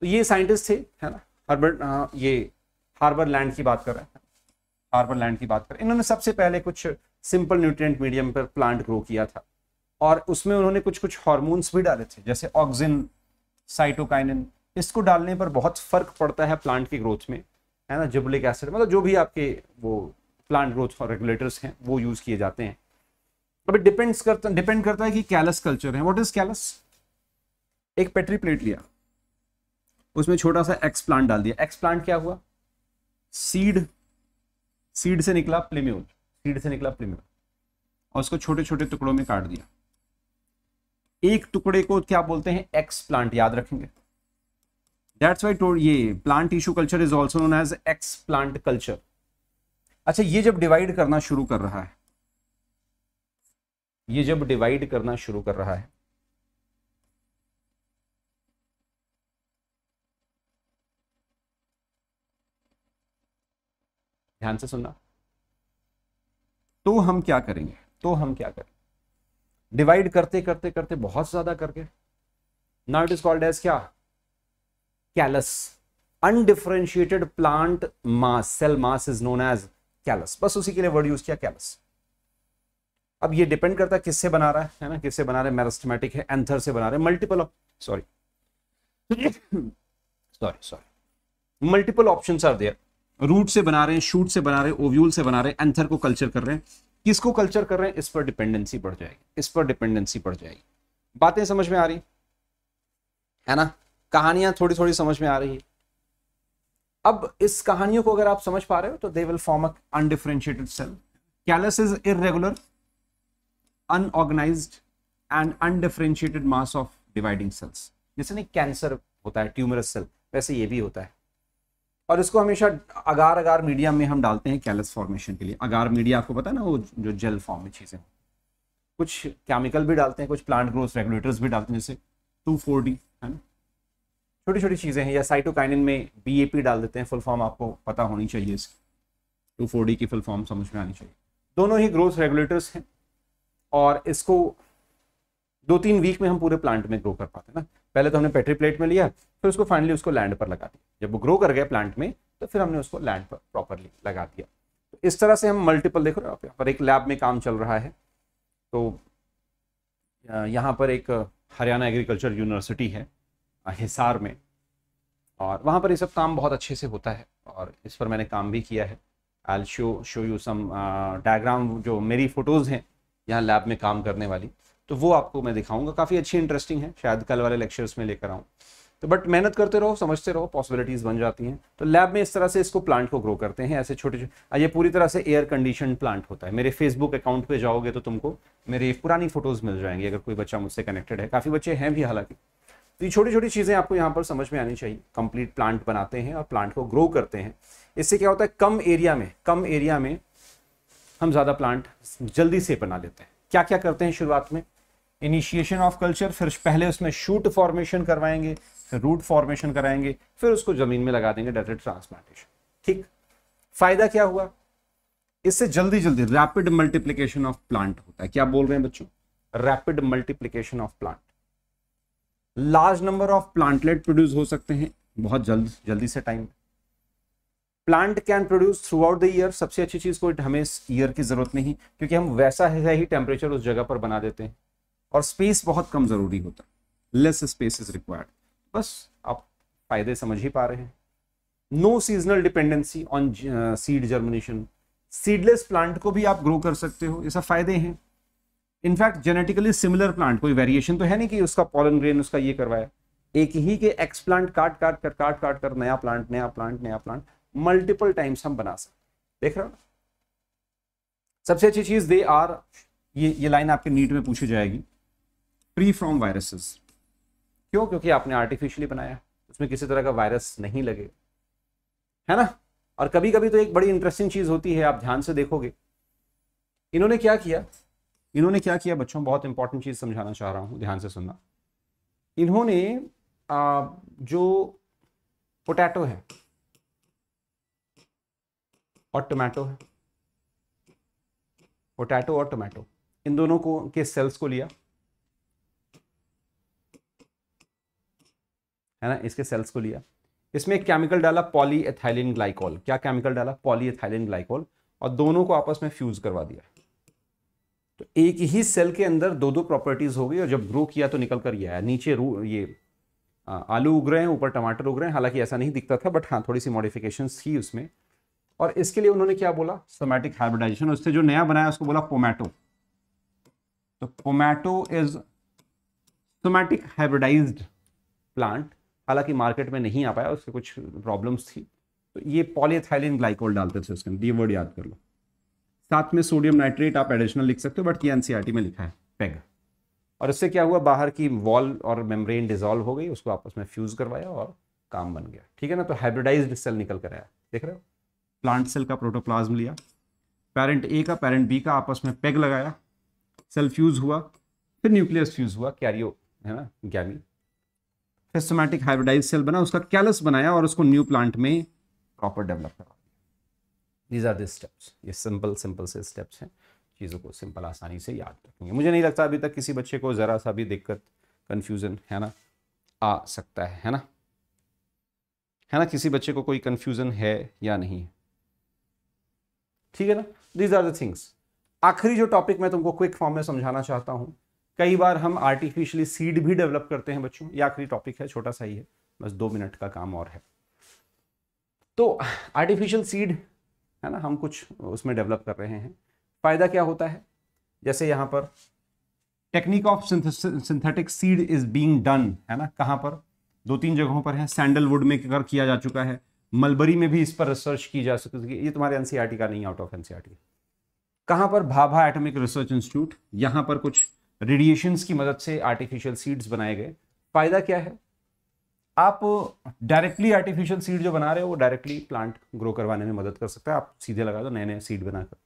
तो ये साइंटिस्ट थे है ना हर्बर्ट हाँ, ये हार्बर लैंड की बात कर रहे हैं हार्बर लैंड की बात कर इन्होंने सबसे पहले कुछ सिंपल न्यूट्रिएंट मीडियम पर प्लांट ग्रो किया था और उसमें उन्होंने कुछ कुछ हार्मोन्स भी डाले थे जैसे ऑक्सिन साइटोकाइनिन इसको डालने पर बहुत फर्क पड़ता है प्लांट की ग्रोथ में है ना जुबलिक एसिड मतलब जो भी आपके वो प्लांट ग्रोथ रेगुलेटर्स हैं वो यूज किए जाते हैं अब डिपेंड्स करता डिपेंड करता है कि कैलस कल्चर है व्हाट इज कैलस एक पेट्री प्लेट लिया उसमें छोटा सा एक्स प्लांट डाल दिया एक्स प्लांट क्या हुआ सीड सीड से निकला प्लेम्यूल सीड से निकला प्लेम्यूल और उसको छोटे छोटे टुकड़ों में काट दिया एक टुकड़े को क्या बोलते हैं एक्स प्लांट याद रखेंगे why told, ये plant tissue culture is also known as explant culture अच्छा ये जब डिवाइड करना शुरू कर रहा है ये जब डिवाइड करना शुरू कर रहा है ध्यान से सुनना तो हम क्या करेंगे तो हम क्या करेंगे डिवाइड करते करते करते बहुत ज्यादा करके now it is called as क्या callus undifferentiated plant mass cell mass is known as callus बस उसी के लिए वर्ड यूज किया कैलस अब ये डिपेंड करता है किससे बना रहा है है ना किससे बना रहे हैं है एंथर से बना रहे multiple of sorry sorry sorry multiple options are there root से बना रहे हैं शूट से बना रहे हैं ओव्यूल से बना रहे हैं एंथर को कल्चर कर रहे हैं किसको कल्चर कर रहे हैं इस पर डिपेंडेंसी बढ़ जाएगी इस पर डिपेंडेंसी बढ़ जाएगी बातें समझ में आ रही है ना कहानियां थोड़ी थोड़ी समझ में आ रही है अब इस कहानियों को अगर आप समझ पा रहे हो तो they will form undifferentiated cell callus is irregular unorganized and undifferentiated mass of dividing cells जैसे नहीं कैंसर होता है ट्यूमरस सेल वैसे ये भी होता है और इसको हमेशा अगार अगार मीडिया में हम डालते हैं कैलस फॉर्मेशन के लिए अगार मीडिया आपको पता है ना वो जो जेल फॉर्म में चीज़ें कुछ केमिकल भी डालते हैं कुछ प्लांट ग्रोथ रेगुलेटर्स भी डालते हैं जैसे टू फोर डी है ना छोटी छोटी चीज़ें हैं या साइटोकाइनिन में बी डाल देते हैं फुल फॉर्म आपको पता होनी चाहिए इसकी टू फोर डी की फुल फॉर्म समझ में आनी चाहिए दोनों ही ग्रोथ रेगुलेटर्स हैं और इसको दो तीन वीक में हम पूरे प्लांट में ग्रो कर पाते हैं ना पहले तो हमने पेट्री प्लेट में लिया फिर उसको फाइनली उसको लैंड पर लगा दिया जब वो ग्रो कर गया प्लांट में तो फिर हमने उसको लैंड पर प्रॉपरली लगा दिया तो इस तरह से हम मल्टीपल देख रहे हैं पर एक लैब में काम चल रहा है तो यहाँ पर एक हरियाणा एग्रीकल्चर यूनिवर्सिटी है हिसार में और वहाँ पर ये सब काम बहुत अच्छे से होता है और इस पर मैंने काम भी किया है I show show you some diagram जो मेरी फ़ोटोज़ हैं यहाँ लैब में काम करने वाली तो वो आपको मैं दिखाऊंगा काफ़ी अच्छी इंटरेस्टिंग है शायद कल वाले लेक्चर्स में लेकर आऊँ तो बट मेहनत करते रहो समझते रहो पॉसिबिलिटीज़ बन जाती हैं तो लैब में इस तरह से इसको प्लांट को ग्रो करते हैं ऐसे छोटे छोटे ये पूरी तरह से एयर कंडीशन प्लांट होता है मेरे फेसबुक अकाउंट पे जाओगे तो तुमको मेरे पुरानी फोटोज़ मिल जाएंगी अगर कोई बच्चा मुझसे कनेक्टेड है काफ़ी बच्चे हैं भी हालांकि तो ये छोटी छोटी चीज़ें आपको यहाँ पर समझ में आनी चाहिए कंप्लीट प्लांट बनाते हैं और प्लांट को ग्रो करते हैं इससे क्या होता है कम एरिया में कम एरिया में हम ज़्यादा प्लांट जल्दी से बना लेते हैं क्या क्या करते हैं शुरुआत में इनिशिएशन ऑफ कल्चर फिर पहले उसमें शूट फॉर्मेशन करवाएंगे फिर रूट फॉर्मेशन कराएंगे फिर उसको जमीन में लगा देंगे डायरेक्ट ट्रांसप्लांटेशन ठीक फायदा क्या हुआ इससे जल्दी जल्दी रैपिड मल्टीप्लीकेशन ऑफ प्लांट होता है क्या बोल रहे हैं बच्चों rapid multiplication of plant large number of plantlet produce हो सकते हैं बहुत जल्द जल्दी से time plant can produce throughout the year सबसे अच्छी चीज को हमें इस ईयर की जरूरत नहीं क्योंकि हम वैसा है ही टेम्परेचर उस जगह पर बना देते हैं और स्पेस बहुत कम ज़रूरी होता है लेस स्पेस इज रिक्वायर्ड बस आप फायदे समझ ही पा रहे हैं no seasonal dependency on seed germination seedless plant को भी आप ग्रो कर सकते हो ये सब फायदे हैं इनफैक्ट जेनेटिकली सिमिलर प्लांट कोई वेरिएशन तो है नहीं कि उसका पॉलन ग्रेन उसका ये करवाया एक ही के एक्स प्लांट काट काट कर काट काट कर नया प्लांट नया प्लांट नया प्लांट मल्टीपल टाइम्स हम बना सकते देख रहा सबसे अच्छी चीज दे आर ये ये लाइन आपके नीट में पूछी जाएगी फ्री फ्रॉम वायरसेस क्यों क्योंकि आपने आर्टिफिशियली बनाया उसमें किसी तरह का वायरस नहीं लगेगा है ना और कभी कभी तो एक बड़ी इंटरेस्टिंग चीज होती है आप ध्यान से देखोगे इन्होंने क्या किया इन्होंने क्या किया बच्चों बहुत इंपॉर्टेंट चीज समझाना चाह रहा हूं ध्यान से सुनना इन्होंने आ, जो पोटैटो है और टोमेटो है पोटैटो और टोमेटो इन दोनों को के सेल्स को लिया है ना इसके सेल्स को लिया इसमें एक केमिकल डाला पॉलीएथाइलिन ग्लाइकोल क्या केमिकल डाला पॉलीएथाइलिन ग्लाइकोल और दोनों को आपस में फ्यूज करवा दिया तो एक ही सेल के अंदर दो दो प्रॉपर्टीज हो गई और जब ग्रो किया तो निकल कर ये आया नीचे रू ये आ, आलू उग रहे हैं ऊपर टमाटर उग रहे हैं हालांकि ऐसा नहीं दिखता था बट हाँ थोड़ी सी मॉडिफिकेशन थी उसमें और इसके लिए उन्होंने क्या बोला सोमैटिक हाइब्रिडाइजेशन उससे जो नया बनाया उसको बोला पोमैटो तो pomato is somatic hybridized plant हालांकि मार्केट में नहीं आ पाया उसके कुछ प्रॉब्लम्स थी तो ये पॉलीथाइलिन ग्लाइकोल डालते थे उसके अंदर ये वर्ड याद कर लो साथ में सोडियम नाइट्रेट आप एडिशनल लिख सकते हो बट ये एनसीईआरटी में लिखा है पेग और इससे क्या हुआ बाहर की वॉल और मेम्ब्रेन डिजॉल्व हो गई उसको आपस में फ्यूज करवाया और काम बन गया ठीक है ना तो हाइब्रिडाइज सेल निकल कर आया देख रहे हो प्लांट सेल का प्रोटोप्लाज्म लिया पेरेंट ए का पेरेंट बी का आपस में पेग लगाया सेल फ्यूज हुआ फिर न्यूक्लियस फ्यूज हुआ कैरियो है ना गैमी सिस्टमैटिक हाइब्रिडाइज सेल बना उसका कैलस बनाया और उसको न्यू प्लांट में प्रॉपर डेवलप करा दिया दीज आर द स्टेप्स ये सिंपल सिंपल से स्टेप्स हैं चीज़ों को सिंपल आसानी से याद रखेंगे मुझे नहीं लगता अभी तक किसी बच्चे को ज़रा सा भी दिक्कत कन्फ्यूज़न है ना आ सकता है है ना है ना किसी बच्चे को कोई कन्फ्यूज़न है या नहीं ठीक है ना दीज आर द थिंग्स आखिरी जो टॉपिक मैं तुमको क्विक फॉर्म में समझाना चाहता हूँ कई बार हम आर्टिफिशियली सीड भी डेवलप करते हैं बच्चों ये आखिरी टॉपिक है छोटा सा ही है बस दो मिनट का काम और है तो आर्टिफिशियल सीड है ना हम कुछ उसमें डेवलप कर रहे हैं फ़ायदा क्या होता है जैसे यहाँ पर technique of synthetic seed is being done है ना कहां पर दो तीन जगहों पर है सैंडलवुड में कर किया जा चुका है मलबरी में भी इस पर रिसर्च की जा सकती है ये तुम्हारे एनसीआरटी e का नहीं आउट ऑफ एनसीआरटी कहां पर भाभा एटॉमिक रिसर्च इंस्टीट्यूट यहाँ पर कुछ रेडिएशंस की मदद से आर्टिफिशियल सीड्स बनाए गए फ़ायदा क्या है आप डायरेक्टली आर्टिफिशियल सीड जो बना रहे हो वो डायरेक्टली प्लांट ग्रो करवाने में मदद कर सकता है आप सीधे लगा दो नए नए सीड बनाकर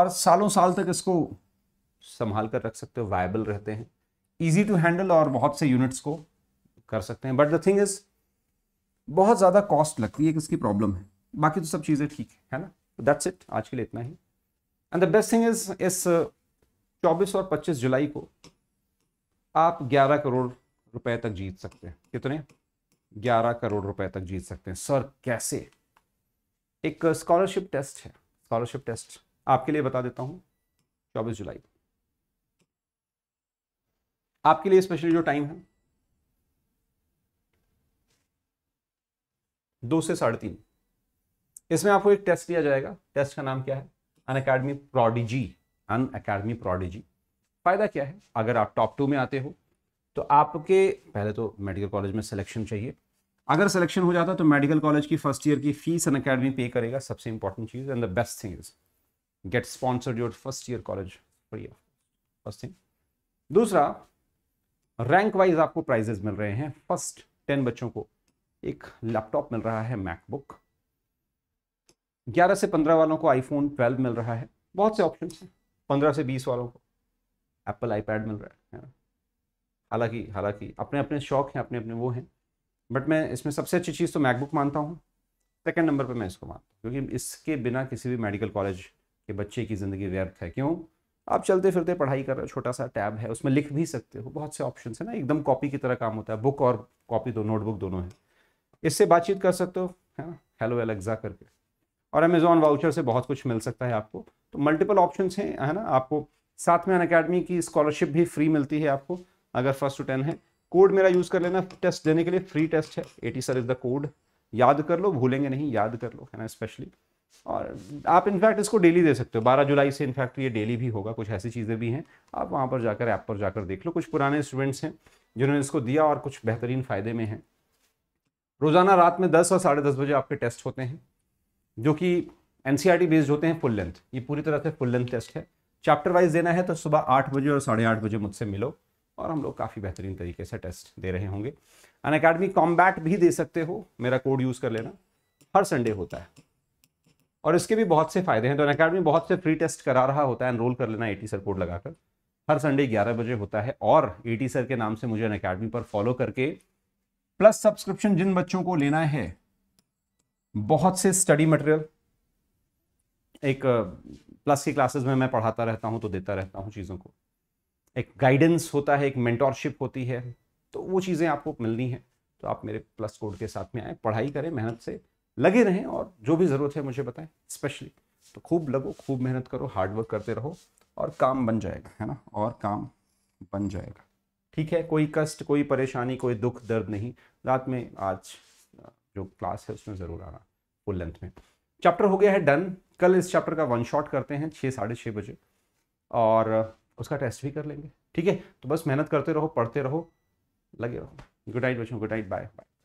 और सालों साल तक इसको संभाल कर रख सकते हो वायबल रहते हैं ईजी टू हैंडल और बहुत से यूनिट्स को कर सकते हैं बट द थिंग इज बहुत ज़्यादा कॉस्ट लगती है कि इसकी प्रॉब्लम है बाकी तो सब चीज़ें ठीक है ना दैट्स इट आज के लिए इतना ही and the best thing is इस 24 और 25 जुलाई को आप 11 करोड़ रुपए तक जीत सकते हैं कितने 11 करोड़ रुपए तक जीत सकते हैं सर कैसे एक स्कॉलरशिप टेस्ट है स्कॉलरशिप टेस्ट आपके लिए बता देता हूं 24 जुलाई आपके लिए स्पेशली जो टाइम है दो से साढ़े तीन इसमें आपको एक टेस्ट दिया जाएगा टेस्ट का नाम क्या है Unacademy Prodigy Unacademy Prodigy फ़ायदा क्या है अगर आप टॉप टू में आते हो तो आपके पहले तो मेडिकल कॉलेज में सिलेक्शन चाहिए अगर सिलेक्शन हो जाता तो मेडिकल कॉलेज की फर्स्ट ईयर की फीस अन अकेडमी पे करेगा सबसे इंपॉर्टेंट चीज़ and the best thing is get sponsored your first year college first thing दूसरा रैंक वाइज आपको प्राइजेज मिल रहे हैं फर्स्ट टेन बच्चों को एक लैपटॉप मिल रहा है मैकबुक ग्यारह से पंद्रह वालों को आईफोन ट्वेल्व मिल रहा है बहुत से ऑप्शन हैं पंद्रह से बीस वालों को एप्पल आईपैड मिल रहा है हाँ। हालांकि हालांकि अपने अपने शौक हैं अपने अपने वो हैं बट मैं इसमें सबसे अच्छी चीज़ तो मैकबुक मानता हूँ सेकेंड नंबर पर मैं इसको मानता हूँ क्योंकि इसके बिना किसी भी मेडिकल कॉलेज के बच्चे की ज़िंदगी व्यर्थ है क्यों आप चलते फिरते पढ़ाई कर रहे हो छोटा सा टैब है उसमें लिख भी सकते हो बहुत से ऑप्शन है ना एकदम कॉपी की तरह काम होता है बुक और कॉपी दो नोटबुक दोनों है इससे बातचीत कर सकते हो है ना हेलो एलेक्सा करके और अमेज़ॉन वाउचर से बहुत कुछ मिल सकता है आपको तो मल्टीपल ऑप्शन हैं है ना आपको साथ में अन अकेडमी की स्कॉलरशिप भी फ्री मिलती है आपको अगर फर्स्ट टू टेन है कोड मेरा यूज़ कर लेना टेस्ट देने के लिए फ्री टेस्ट है AT sir is the code याद कर लो भूलेंगे नहीं याद कर लो है ना स्पेशली और आप इनफैक्ट इसको डेली दे सकते हो 12 जुलाई से इनफैक्ट ये डेली भी होगा कुछ ऐसी चीज़ें भी हैं आप वहाँ पर जाकर ऐप पर जाकर देख लो कुछ पुराने स्टूडेंट्स हैं जिन्होंने इसको दिया और कुछ बेहतरीन फ़ायदे में हैं रोज़ाना रात में दस और साढ़े दस बजे आपके टेस्ट होते हैं जो कि एन बेस्ड e होते हैं फुल लेंथ ये पूरी तरह से फुल लेंथ टेस्ट है चैप्टर वाइज देना है तो सुबह आठ बजे और साढ़े आठ बजे मुझसे मिलो और हम लोग काफ़ी बेहतरीन तरीके से टेस्ट दे रहे होंगे अन अकेडमी कॉम्बैट भी दे सकते हो मेरा कोड यूज़ कर लेना हर संडे होता है और इसके भी बहुत से फायदे हैं तो अन अकेडमी बहुत से फ्री टेस्ट करा रहा होता है एनरोल कर लेना ए सर कोड लगाकर हर संडे ग्यारह बजे होता है और ए सर के नाम से मुझे अन पर फॉलो करके प्लस सब्सक्रिप्शन जिन बच्चों को लेना है बहुत से स्टडी मटेरियल एक प्लस की क्लासेस में मैं पढ़ाता रहता हूँ तो देता रहता हूँ चीज़ों को एक गाइडेंस होता है एक मेंटोरशिप होती है तो वो चीज़ें आपको मिलनी है तो आप मेरे प्लस कोड के साथ में आए पढ़ाई करें मेहनत से लगे रहें और जो भी ज़रूरत है मुझे बताएं स्पेशली तो खूब लगो खूब मेहनत करो हार्डवर्क करते रहो और काम बन जाएगा है ना और काम बन जाएगा ठीक है कोई कष्ट कोई परेशानी कोई दुख दर्द नहीं रात में आज जो क्लास है उसमें ज़रूर आना फुल लेंथ में चैप्टर हो गया है डन कल इस चैप्टर का वन शॉट करते हैं छः साढ़े छः बजे और उसका टेस्ट भी कर लेंगे ठीक है तो बस मेहनत करते रहो पढ़ते रहो लगे रहो गुड नाइट बच्चों गुड नाइट बाय बाय